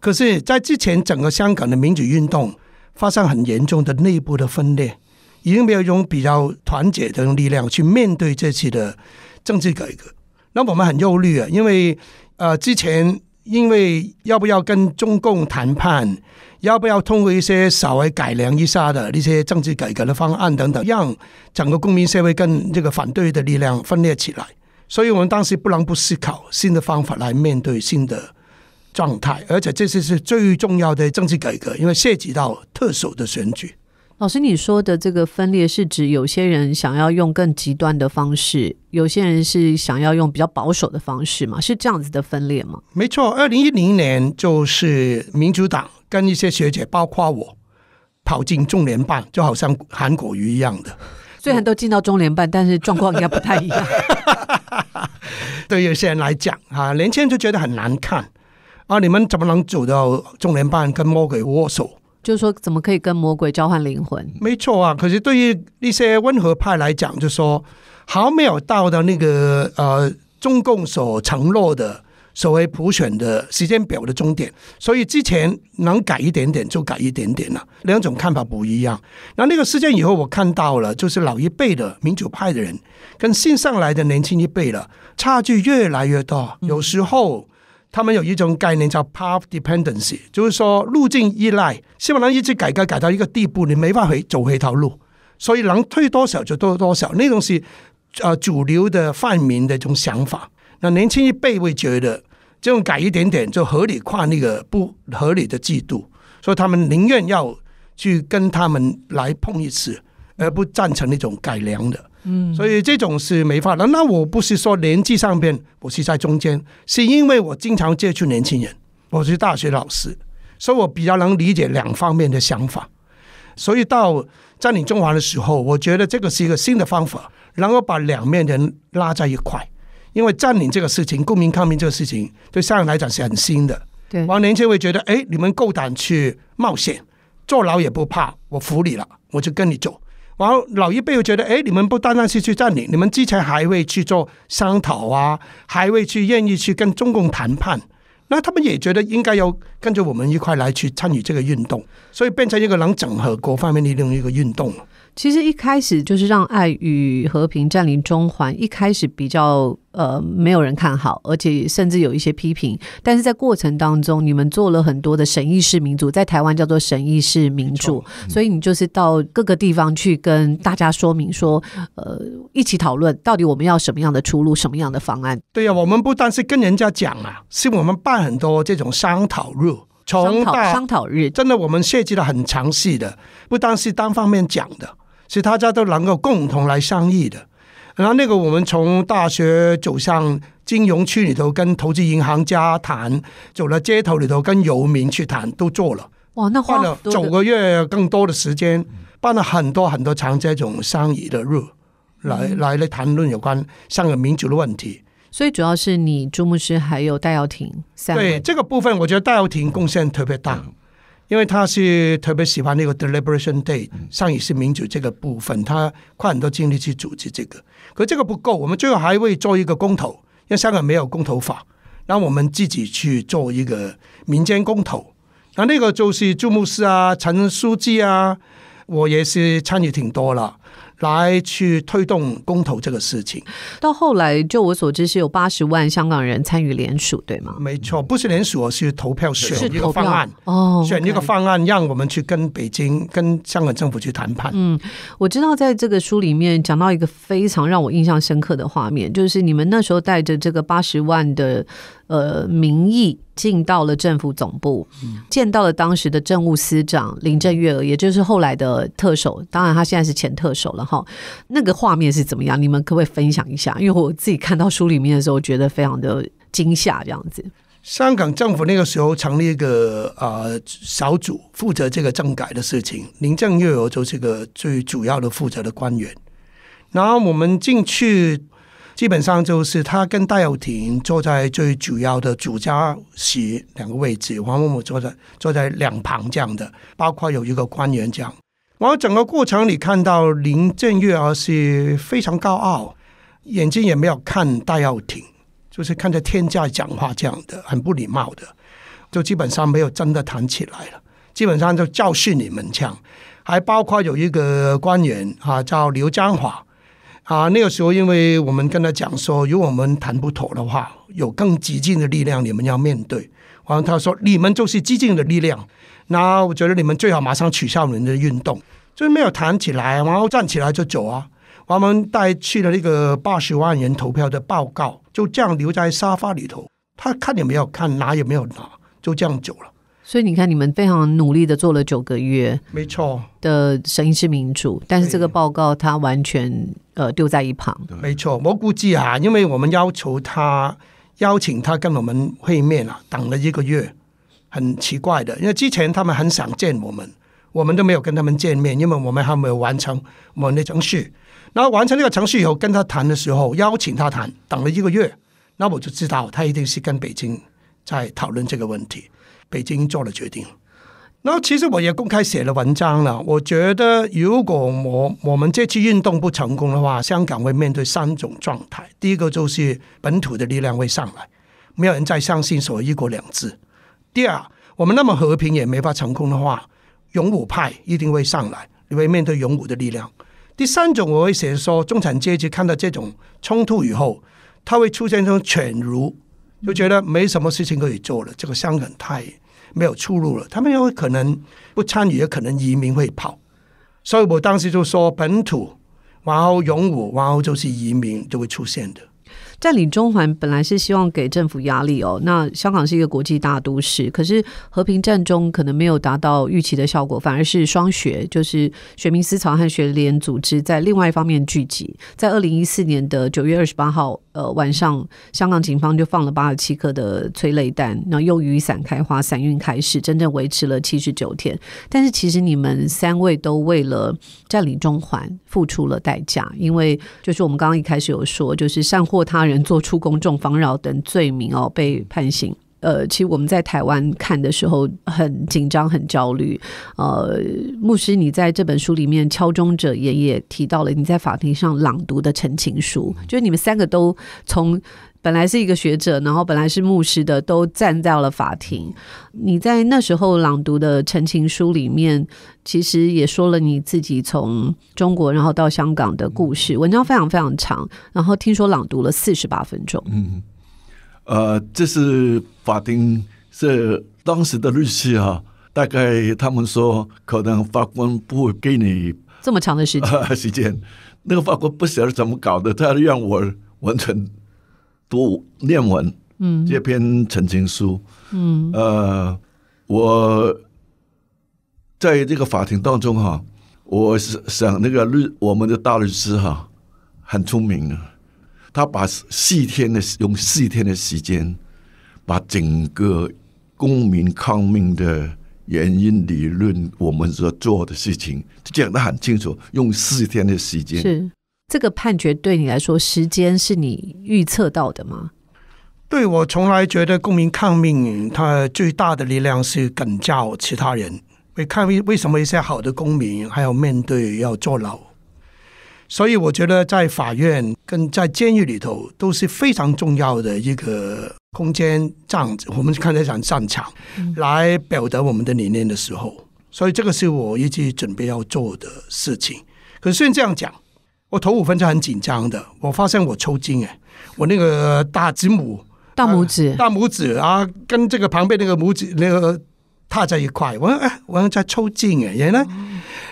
可是，在之前，整个香港的民主运动发生很严重的内部的分裂，已经没有用比较团结的力量去面对这次的政治改革。那我们很忧虑啊，因为呃，之前。因为要不要跟中共谈判？要不要通过一些稍微改良一下的那些政治改革的方案等等，让整个公民社会跟这个反对的力量分裂起来？所以我们当时不能不思考新的方法来面对新的状态，而且这些是最重要的政治改革，因为涉及到特首的选举。老师，你说的这个分裂是指有些人想要用更极端的方式，有些人是想要用比较保守的方式嘛？是这样子的分裂吗？没错，二零一零年就是民主党跟一些学姐，包括我，跑进中联办，就好像韩国瑜一样的。(laughs) 虽然都进到中联办，但是状况应该不太一样。(laughs) 对有些人来讲啊，年轻人就觉得很难看啊，你们怎么能走到中联办跟魔鬼握手？就是说，怎么可以跟魔鬼交换灵魂？没错啊，可是对于一些温和派来讲，就说还没有到的那个呃，中共所承诺的所谓普选的时间表的终点，所以之前能改一点点就改一点点了。两种看法不一样。那那个事件以后，我看到了，就是老一辈的民主派的人跟新上来的年轻一辈了，差距越来越大，有时候。他们有一种概念叫 path dependency，就是说路径依赖。西班牙一直改革改到一个地步，你没法回走回头路，所以能退多少就多多少。那东西，呃，主流的泛民的一种想法，那年轻一辈会觉得，这种改一点点就合理化那个不合理的制度，所以他们宁愿要去跟他们来碰一次，而不赞成那种改良的。嗯，所以这种是没法的。那我不是说年纪上边，我是在中间，是因为我经常接触年轻人，我是大学老师，所以我比较能理解两方面的想法。所以到占领中华的时候，我觉得这个是一个新的方法，然后把两面人拉在一块。因为占领这个事情、公民抗命这个事情，对香港来讲是很新的。对，然后年轻人会觉得，哎，你们够胆去冒险，坐牢也不怕，我服你了，我就跟你走。然后老一辈又觉得，哎，你们不单单是去占领，你们之前还会去做商讨啊，还会去愿意去跟中共谈判，那他们也觉得应该要跟着我们一块来去参与这个运动，所以变成一个能整合各方面的量一个运动。其实一开始就是让爱与和平占领中环，一开始比较呃没有人看好，而且甚至有一些批评。但是在过程当中，你们做了很多的审议式民主，在台湾叫做审议式民主，所以你就是到各个地方去跟大家说明，说呃一起讨论到底我们要什么样的出路，什么样的方案。对呀，我们不单是跟人家讲啊，是我们办很多这种商讨日，从大商讨日，真的我们设计的很详细的，不单是单方面讲的。是大家都能够共同来商议的。然后那个，我们从大学走向金融区里头跟投资银行家谈，走了街头里头跟游民去谈，都做了。哇，那花了九个月更多的时间，办了很多很多场这种商议的日，来来来谈论有关香港民族的问题。所以主要是你朱牧师还有戴耀庭，对这个部分，我觉得戴耀廷贡献特别大。因为他是特别喜欢那个 deliberation day，上一是民主这个部分，他花很多精力去组织这个。可这个不够，我们最后还会做一个公投，因为香港没有公投法，那我们自己去做一个民间公投。那那个就是朱牧师啊、陈书记啊，我也是参与挺多了。来去推动公投这个事情，到后来，就我所知是有八十万香港人参与联署，对吗？没错，不是联署，是投票选一个方案哦，选一个方案，让我们去跟北京、跟香港政府去谈判。嗯，我知道在这个书里面讲到一个非常让我印象深刻的画面，就是你们那时候带着这个八十万的。呃，名义进到了政府总部，见到了当时的政务司长林郑月娥，也就是后来的特首，当然他现在是前特首了哈。那个画面是怎么样？你们可不可以分享一下？因为我自己看到书里面的时候，觉得非常的惊吓，这样子。香港政府那个时候成立一个啊小组，负责这个政改的事情，林郑月娥就是个最主要的负责的官员。然后我们进去。基本上就是他跟戴耀庭坐在最主要的主驾驶两个位置，王某某坐在坐在两旁这样的。包括有一个官员这样。然后整个过程你看到林正月啊是非常高傲，眼睛也没有看戴耀庭，就是看着天价讲话这样的，很不礼貌的。就基本上没有真的谈起来了，基本上就教训你们这样。还包括有一个官员啊，叫刘江华。啊，那个时候，因为我们跟他讲说，如果我们谈不妥的话，有更激进的力量，你们要面对。然后他说：“你们就是激进的力量。”那我觉得你们最好马上取消你们的运动。就是没有谈起来，然后站起来就走啊。我们带去了那个八十万人投票的报告，就这样留在沙发里头。他看有没有看，拿有没有拿，就这样走了。所以你看，你们非常努力的做了九个月，没错的声音是民主，但是这个报告他完全呃丢在一旁。没错，我估计啊，因为我们要求他邀请他跟我们会面啊，等了一个月，很奇怪的，因为之前他们很想见我们，我们都没有跟他们见面，因为我们还没有完成我们的程序。那完成这个程序以后，跟他谈的时候，邀请他谈，等了一个月，那我就知道他一定是跟北京在讨论这个问题。北京做了决定，然后其实我也公开写了文章了。我觉得如果我我们这次运动不成功的话，香港会面对三种状态：第一个就是本土的力量会上来，没有人再相信所谓“一国两制”；第二，我们那么和平也没法成功的话，勇武派一定会上来，你会面对勇武的力量；第三种，我会写说，中产阶级看到这种冲突以后，他会出现一种犬儒，就觉得没什么事情可以做了，这个香港太……没有出路了，他们有可能不参与，也可能移民会跑，所以我当时就说，本土、然后勇武、然后就是移民都会出现的。占领中环本来是希望给政府压力哦。那香港是一个国际大都市，可是和平战中可能没有达到预期的效果，反而是双学，就是学民思潮和学联组织在另外一方面聚集。在二零一四年的九月二十八号，呃，晚上香港警方就放了八十七颗的催泪弹，然后用雨伞开花伞运开始，真正维持了七十九天。但是其实你们三位都为了占领中环付出了代价，因为就是我们刚刚一开始有说，就是善祸他人。做出公众妨扰等罪名哦，被判刑。呃，其实我们在台湾看的时候很紧张、很焦虑。呃，牧师，你在这本书里面《敲钟者》也也提到了你在法庭上朗读的陈情书，就是你们三个都从。本来是一个学者，然后本来是牧师的，都站在了法庭。你在那时候朗读的陈情书里面，其实也说了你自己从中国然后到香港的故事。文章非常非常长，然后听说朗读了四十八分钟。嗯，呃，这是法庭是当时的律师啊，大概他们说可能法官不会给你这么长的时间 (laughs) 时间。那个法官不晓得怎么搞的，他让我完成。读念文，这篇陈情书，嗯，呃，我在这个法庭当中哈，我想那个律我们的大律师哈，很聪明的，他把四天的用四天的时间，把整个公民抗命的原因、理论，我们所做的事情，他讲的很清楚，用四天的时间是。这个判决对你来说，时间是你预测到的吗？对我，从来觉得公民抗命它最大的力量是感召其他人。会看，为为什么一些好的公民还要面对要坐牢？所以我觉得，在法院跟在监狱里头都是非常重要的一个空间子我们看这场战场，来表达我们的理念的时候，所以这个是我一直准备要做的事情。可是，这样讲。我头五分钟很紧张的，我发现我抽筋哎，我那个大指拇、大拇指、大拇指啊，跟这个旁边那个拇指那个踏在一块，我哎，我在抽筋哎，原来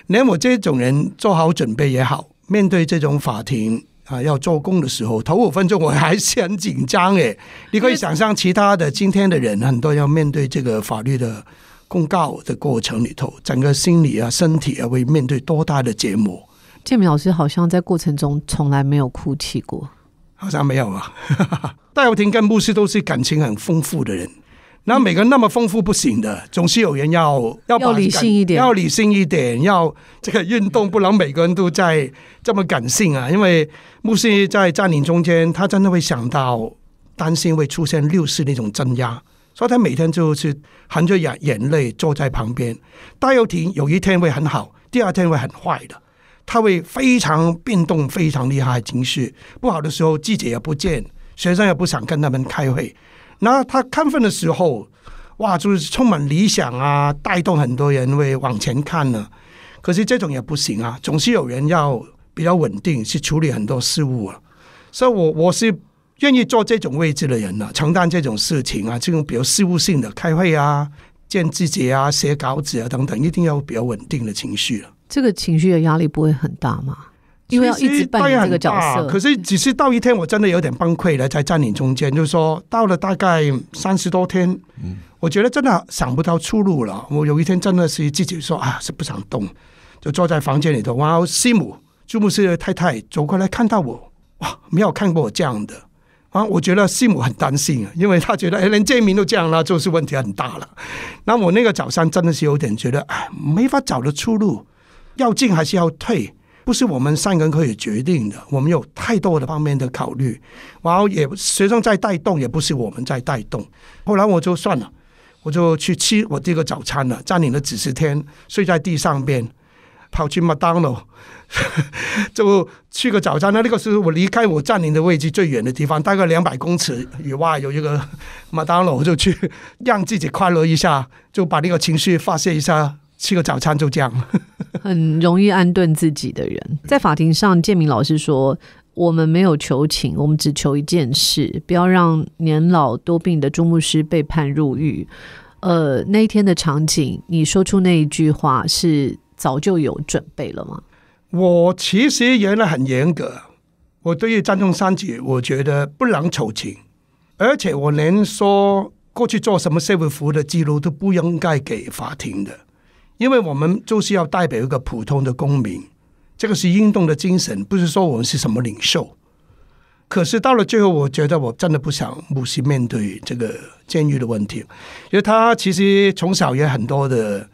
连我这种人做好准备也好，面对这种法庭啊要做供的时候，头五分钟我还是很紧张诶，你可以想象其他的今天的人很多要面对这个法律的公告的过程里头，整个心理啊、身体啊会面对多大的折磨。建明老师好像在过程中从来没有哭泣过，好像没有啊。(laughs) 戴佑廷跟牧师都是感情很丰富的人，那每个人那么丰富不行的，总是有人要要理性一点，要理性一点，要这个运动不能每个人都在这么感性啊。因为牧师在占领中间，他真的会想到担心会出现六四那种镇压，所以他每天就是含着眼眼泪坐在旁边。戴佑廷有一天会很好，第二天会很坏的。他会非常变动，非常厉害，情绪不好的时候，记者也不见，学生也不想跟他们开会。那他亢奋的时候，哇，就是充满理想啊，带动很多人会往前看呢。可是这种也不行啊，总是有人要比较稳定去处理很多事物啊。所以，我我是愿意做这种位置的人呢，承担这种事情啊，这种比如事务性的开会啊、见自己啊、写稿子啊等等，一定要比较稳定的情绪了。这个情绪的压力不会很大吗？因为一直扮演这个角色，可是只是到一天我真的有点崩溃了，在占领中间，就是说到了大概三十多天，嗯，我觉得真的想不到出路了。我有一天真的是自己说啊，是不想动，就坐在房间里头。然后西姆朱姆的太太走过来看到我，哇，没有看过我这样的啊！我觉得西姆很担心啊，因为他觉得哎，连建名都这样了，就是问题很大了。那我那个早上真的是有点觉得哎，没法找到出路。要进还是要退，不是我们三个人可以决定的。我们有太多的方面的考虑，然后也学生在带动，也不是我们在带动。后来我就算了，我就去吃我这个早餐了。占领了几十天，睡在地上边，跑去麦当劳，就去个早餐。那那个时候我离开我占领的位置最远的地方，大概两百公尺以外有一个麦当劳，我就去让自己快乐一下，就把那个情绪发泄一下。吃个早餐就这样，(laughs) 很容易安顿自己的人。在法庭上，建明老师说：“我们没有求情，我们只求一件事，不要让年老多病的朱牧师被判入狱。”呃，那一天的场景，你说出那一句话，是早就有准备了吗？我其实原来很严格，我对于战中三姐，我觉得不能求情，而且我连说过去做什么社会服务的记录都不应该给法庭的。因为我们就是要代表一个普通的公民，这个是运动的精神，不是说我们是什么领袖。可是到了最后，我觉得我真的不想母亲面对这个监狱的问题，因为他其实从小也很多的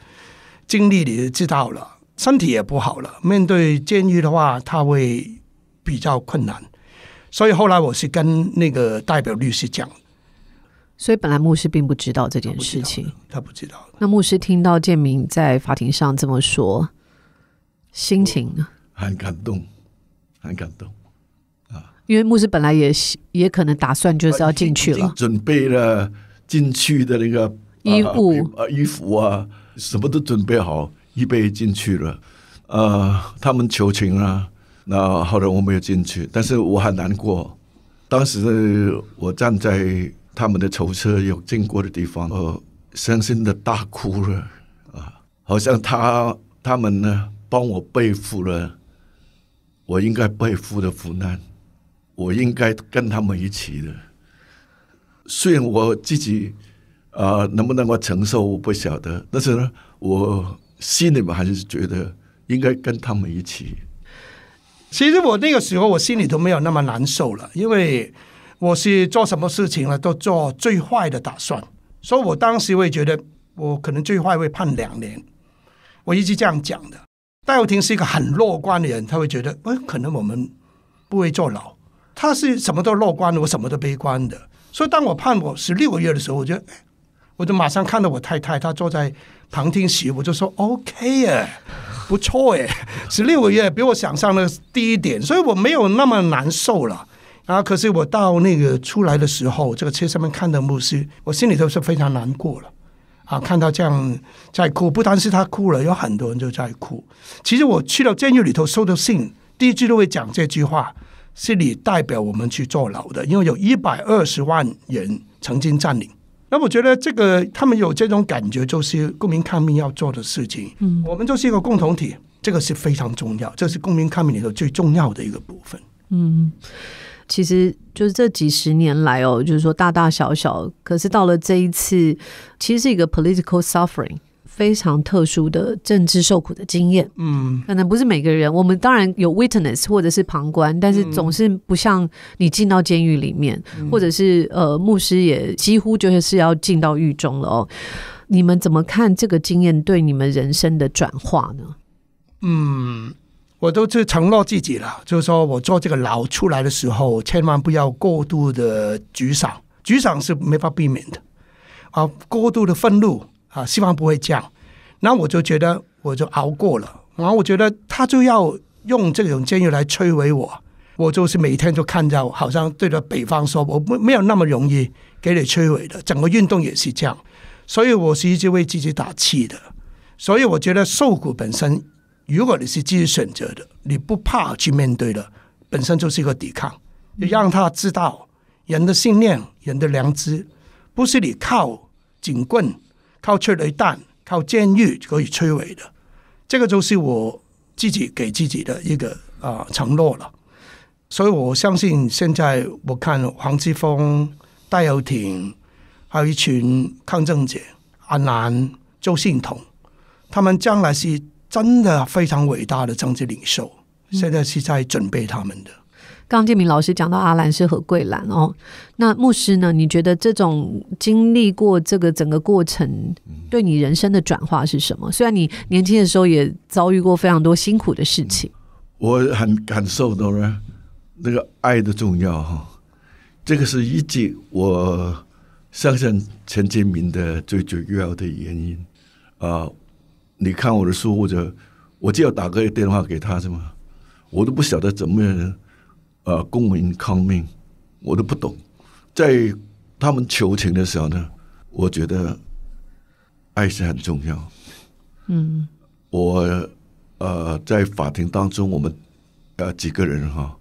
经历，你知道了，身体也不好了。面对监狱的话，他会比较困难。所以后来我是跟那个代表律师讲。所以本来牧师并不知道这件事情，他不知道。那牧师听到建明在法庭上这么说，心情很感动，很感动啊！因为牧师本来也也可能打算就是要进去了，准备了进去的那个衣物啊，衣服啊，什么都准备好，预备进去了。呃，他们求情啊，那后来我没有进去，但是我很难过。当时我站在。他们的囚车有经过的地方，伤心的大哭了啊！好像他他们呢，帮我背负了我应该背负的苦难，我应该跟他们一起的。虽然我自己啊，能不能够承受，我不晓得，但是呢，我心里面还是觉得应该跟他们一起。其实我那个时候，我心里都没有那么难受了，因为。我是做什么事情了，都做最坏的打算，所以我当时会觉得，我可能最坏会判两年。我一直这样讲的。戴友庭是一个很乐观的人，他会觉得，哎，可能我们不会坐牢。他是什么都乐观的，我什么都悲观的。所以当我判我十六个月的时候，我觉得，我就马上看到我太太，她坐在旁听席，我就说，OK 耶，不错耶，十六个月比我想象的低一点，所以我没有那么难受了。啊！可是我到那个出来的时候，这个车上面看到牧师，我心里头是非常难过了。啊，看到这样在哭，不单是他哭了，有很多人就在哭。其实我去到监狱里头收的信，第一句都会讲这句话：“是你代表我们去坐牢的。”因为有一百二十万人曾经占领。那我觉得这个他们有这种感觉，就是公民抗命要做的事情。嗯，我们就是一个共同体，这个是非常重要，这是公民抗命里头最重要的一个部分。嗯。其实就是这几十年来哦，就是说大大小小，可是到了这一次，其实是一个 political suffering 非常特殊的政治受苦的经验。嗯，可能不是每个人，我们当然有 witness 或者是旁观，但是总是不像你进到监狱里面，或者是呃，牧师也几乎就是是要进到狱中了哦。你们怎么看这个经验对你们人生的转化呢？嗯。我都是承诺自己了，就是说我做这个牢出来的时候，千万不要过度的沮丧，沮丧是没法避免的，啊，过度的愤怒啊，希望不会这样。那我就觉得我就熬过了，然后我觉得他就要用这种监狱来摧毁我，我就是每天都看到，好像对着北方说，我不没有那么容易给你摧毁的，整个运动也是这样，所以我是一直为自己打气的，所以我觉得瘦骨本身。如果你是自己选择的，你不怕去面对的，本身就是一个抵抗。要让他知道，人的信念、人的良知，不是你靠警棍、靠催泪弹、靠监狱可以摧毁的。这个就是我自己给自己的一个啊承诺了。所以我相信，现在我看黄之峰、戴友廷，还有一群抗争者，阿南、周信同，他们将来是。真的非常伟大的政治领袖，现在是在准备他们的。刚建明老师讲到阿兰是和桂兰哦，那牧师呢？你觉得这种经历过这个整个过程，对你人生的转化是什么？虽然你年轻的时候也遭遇过非常多辛苦的事情，我很感受到呢，那个爱的重要哈。这个是一句我相信陈建明的最主要的原因啊。你看我的书或者，我就要打个电话给他是吗？我都不晓得怎么，样，呃，公民抗命，我都不懂。在他们求情的时候呢，我觉得爱是很重要。嗯，我呃在法庭当中，我们呃几个人哈，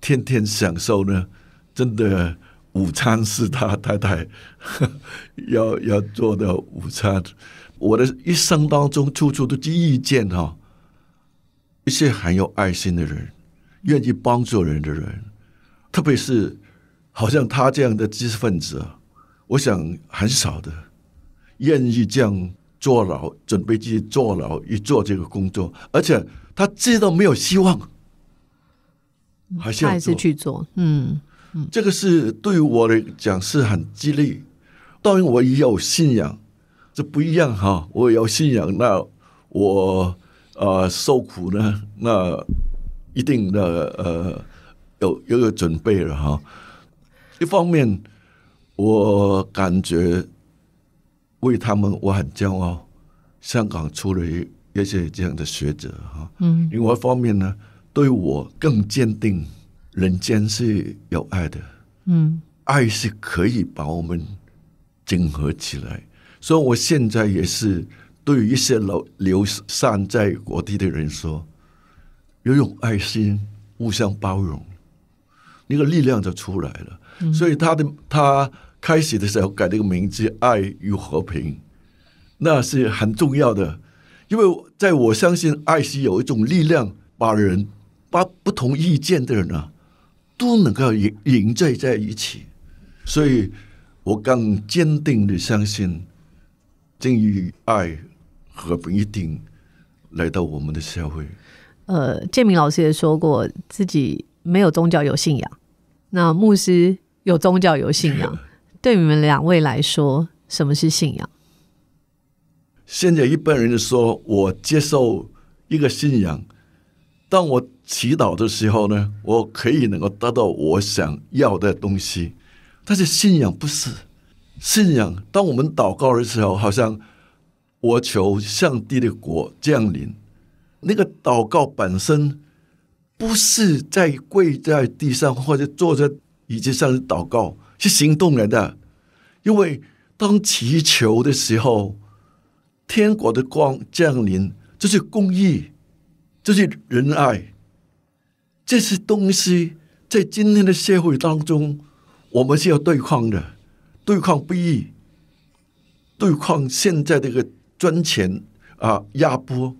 天天享受呢，真的午餐是他太太 (laughs) 要要做的午餐。我的一生当中，处处都遇见哈一些很有爱心的人，愿意帮助人的人，特别是好像他这样的知识分子，我想很少的愿意这样坐牢，准备去坐牢，去做这个工作，而且他知道没有希望，还是还是去做，嗯这个是对我来讲是很激励，当然我也有信仰。这不一样哈，我有信仰。那我啊，受苦呢？那一定的呃，有有有准备了哈。一方面，我感觉为他们我很骄傲，香港出了一一些这样的学者哈。嗯。另外一方面呢，对我更坚定，人间是有爱的。嗯。爱是可以把我们整合起来。所以，我现在也是对于一些留流散在国地的人说，有种爱心，互相包容，那个力量就出来了。所以，他的他开始的时候改一个名字“爱与和平”，那是很重要的，因为在我相信，爱是有一种力量，把人把不同意见的人啊，都能够凝融聚在一起。所以我更坚定的相信。信仰、爱、和平一定来到我们的社会。呃，建明老师也说过，自己没有宗教，有信仰。那牧师有宗教，有信仰。(laughs) 对你们两位来说，什么是信仰？现在一般人说，我接受一个信仰，当我祈祷的时候呢，我可以能够得到我想要的东西。但是信仰不是。信仰，当我们祷告的时候，好像我求上帝的国降临。那个祷告本身不是在跪在地上或者坐在椅子上祷告，是行动来的。因为当祈求的时候，天国的光降临，这是公义，这是仁爱，这些东西在今天的社会当中，我们是要对抗的。对抗不易，对抗现在这个专权啊压迫，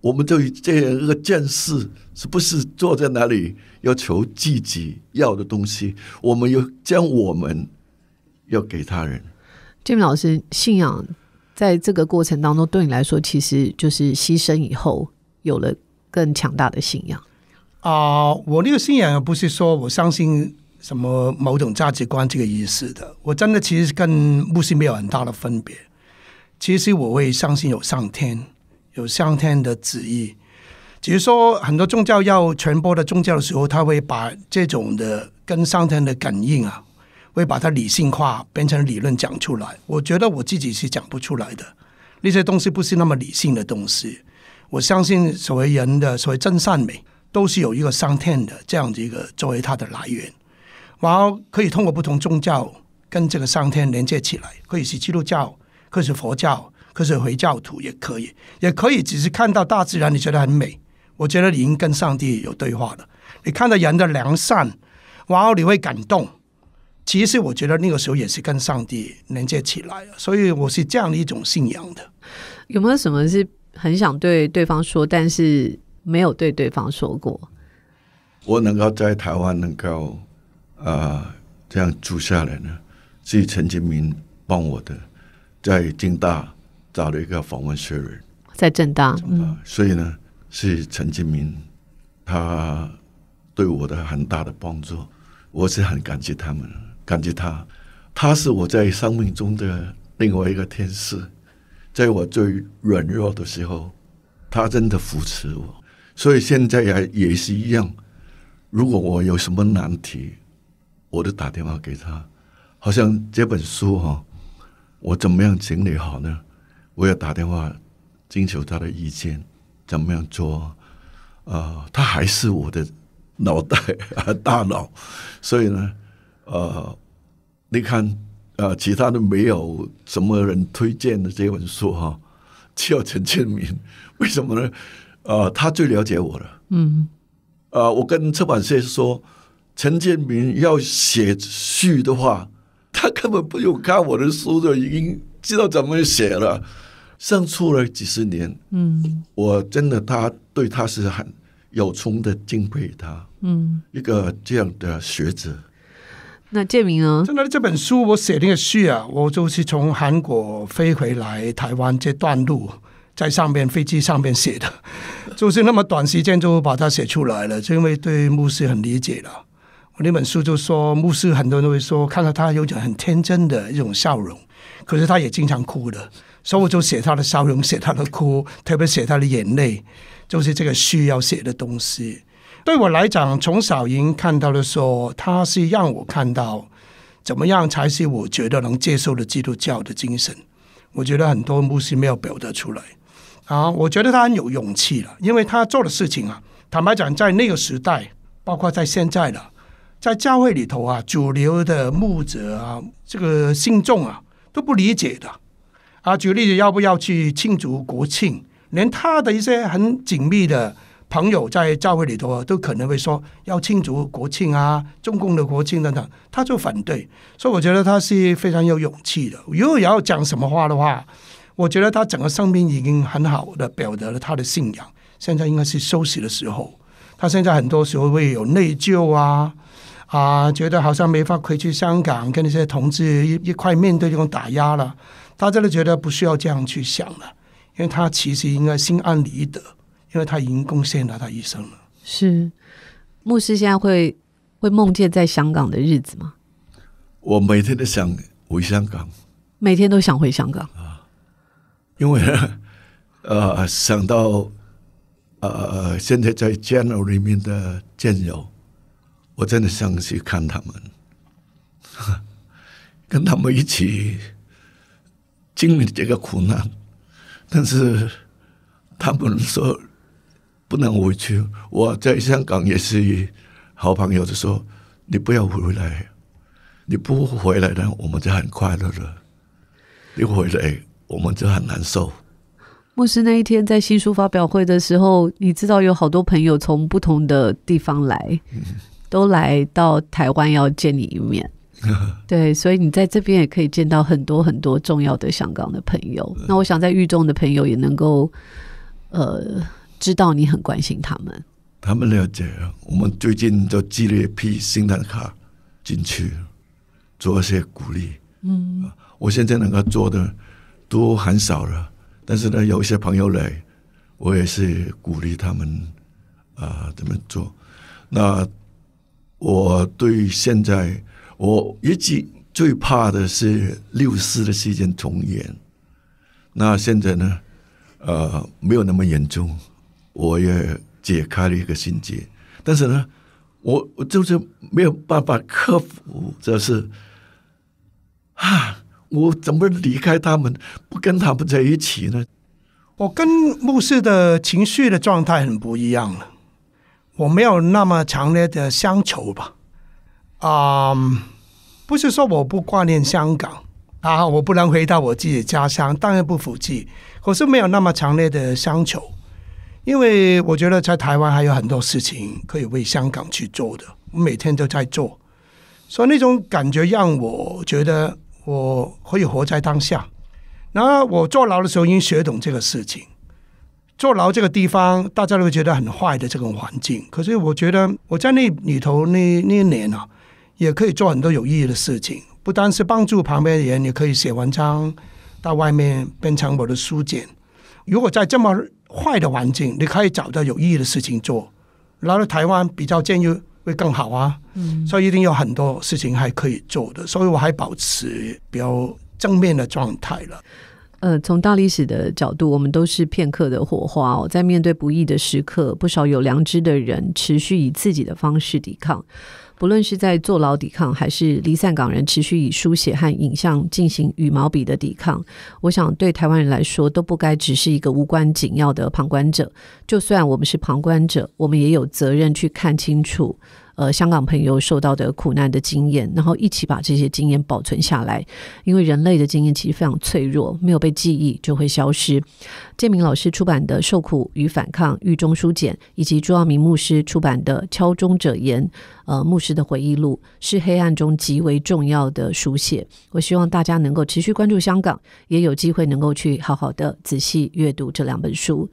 我们对这样一个见识，是不是坐在那里要求自己要的东西？我们要将我们要给他人。建明老师，信仰在这个过程当中，对你来说，其实就是牺牲以后有了更强大的信仰啊！我那个信仰不是说我相信。什么某种价值观这个意思的？我真的其实跟牧信没有很大的分别。其实我会相信有上天，有上天的旨意。只是说很多宗教要传播的宗教的时候，他会把这种的跟上天的感应啊，会把它理性化，变成理论讲出来。我觉得我自己是讲不出来的，那些东西不是那么理性的东西。我相信所谓人的所谓真善美，都是有一个上天的这样的一个作为它的来源。然后可以通过不同宗教跟这个上天连接起来，可以是基督教，可以是佛教，可以是回教徒，也可以，也可以只是看到大自然，你觉得很美，我觉得你已经跟上帝有对话了。你看到人的良善，然后你会感动。其实我觉得那个时候也是跟上帝连接起来了。所以我是这样的一种信仰的。有没有什么是很想对对方说，但是没有对对方说过？我能够在台湾能够。啊，这样住下来呢，是陈金明帮我的，在京大找了一个访问学人，在正大，所以呢，是陈金明，他对我的很大的帮助，我是很感激他们，感激他，他是我在生命中的另外一个天使，在我最软弱的时候，他真的扶持我，所以现在也也是一样，如果我有什么难题。我就打电话给他，好像这本书哈，我怎么样整理好呢？我要打电话征求他的意见，怎么样做？呃，他还是我的脑袋啊，大脑，所以呢，呃，你看啊，其他的没有什么人推荐的这本书哈，只有陈建民，为什么呢？呃，他最了解我了。嗯。呃，我跟出版社说。陈建明要写序的话，他根本不用看我的书，就已经知道怎么写了。相处了几十年，嗯，我真的他对他是很有崇的敬佩他，嗯，一个这样的学者。那建明呢？的这本书我写那个序啊，我就是从韩国飞回来台湾这段路，在上面飞机上面写的，就是那么短时间就把它写出来了，就因为对牧师很理解了。我那本书就说，牧师很多人都会说，看到他有种很天真的一种笑容，可是他也经常哭的，所以我就写他的笑容，写他的哭，特别写他的眼泪，就是这个需要写的东西。对我来讲，从小云看到的说，他是让我看到怎么样才是我觉得能接受的基督教的精神。我觉得很多牧师没有表达出来啊，我觉得他很有勇气了，因为他做的事情啊，坦白讲，在那个时代，包括在现在的。在教会里头啊，主流的牧者啊，这个信众啊，都不理解的啊。举例子，要不要去庆祝国庆？连他的一些很紧密的朋友在教会里头，都可能会说要庆祝国庆啊，中共的国庆等等，他就反对。所以我觉得他是非常有勇气的。如果要讲什么话的话，我觉得他整个生命已经很好的表达了他的信仰。现在应该是休息的时候。他现在很多时候会有内疚啊。啊，觉得好像没法回去香港，跟那些同志一一块面对这种打压了。大家都觉得不需要这样去想了，因为他其实应该心安理得，因为他已经贡献了他一生了。是，牧师现在会会梦见在香港的日子吗？我每天都想回香港，每天都想回香港啊，因为 (laughs) 呃，想到呃，现在在监牢里面的战友。我真的想去看他们，(laughs) 跟他们一起经历这个苦难，但是他们说不能回去。我在香港也是好朋友就说，你不要回来，你不回来呢，我们就很快乐了；你回来，我们就很难受。牧师那一天在新书发表会的时候，你知道有好多朋友从不同的地方来。都来到台湾要见你一面，(laughs) 对，所以你在这边也可以见到很多很多重要的香港的朋友。那我想在狱中的朋友也能够，呃，知道你很关心他们。他们了解，我们最近就寄了一批新的卡进去，做一些鼓励。嗯，我现在能够做的都很少了，但是呢，有一些朋友来，我也是鼓励他们啊怎么做。那我对现在我一直最怕的是六四的事件重演。那现在呢？呃，没有那么严重，我也解开了一个心结。但是呢，我我就是没有办法克服，就是啊，我怎么离开他们，不跟他们在一起呢？我跟牧师的情绪的状态很不一样了。我没有那么强烈的乡愁吧，啊，不是说我不挂念香港啊，我不能回到我自己的家乡，当然不服气，可是没有那么强烈的乡愁，因为我觉得在台湾还有很多事情可以为香港去做的，我每天都在做，所以那种感觉让我觉得我可以活在当下。然后我坐牢的时候已经学懂这个事情。坐牢这个地方，大家都会觉得很坏的这种环境。可是我觉得我在那里头那那年啊，也可以做很多有意义的事情。不单是帮助旁边的人，也可以写文章，到外面变成我的书简。如果在这么坏的环境，你可以找到有意义的事情做。然后台湾比较建议会更好啊，所以一定有很多事情还可以做的。所以我还保持比较正面的状态了。呃，从大历史的角度，我们都是片刻的火花哦。在面对不易的时刻，不少有良知的人持续以自己的方式抵抗，不论是在坐牢抵抗，还是离散港人持续以书写和影像进行羽毛笔的抵抗。我想，对台湾人来说，都不该只是一个无关紧要的旁观者。就算我们是旁观者，我们也有责任去看清楚。呃，香港朋友受到的苦难的经验，然后一起把这些经验保存下来，因为人类的经验其实非常脆弱，没有被记忆就会消失。建明老师出版的《受苦与反抗：狱中书简》，以及朱耀明牧师出版的《敲钟者言》呃，牧师的回忆录是黑暗中极为重要的书写。我希望大家能够持续关注香港，也有机会能够去好好的仔细阅读这两本书。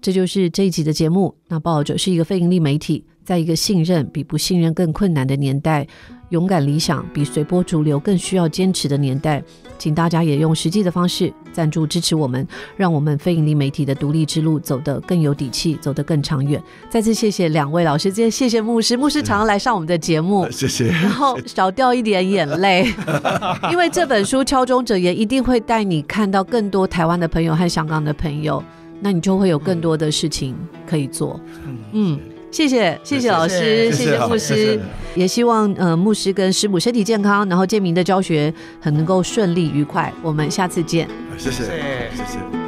这就是这一集的节目。那《报道》是一个非盈利媒体。在一个信任比不信任更困难的年代，勇敢理想比随波逐流更需要坚持的年代，请大家也用实际的方式赞助支持我们，让我们非盈利媒体的独立之路走得更有底气，走得更长远。再次谢谢两位老师，谢谢牧师，牧师常常来上我们的节目，(laughs) 谢谢。然后少掉一点眼泪，因为这本书《敲钟者也一定会带你看到更多台湾的朋友和香港的朋友，那你就会有更多的事情可以做。嗯。谢谢谢谢老师，谢谢牧师，也希望呃牧师跟师母身体健康，然后建明的教学很能够顺利愉快，我们下次见，谢谢谢谢。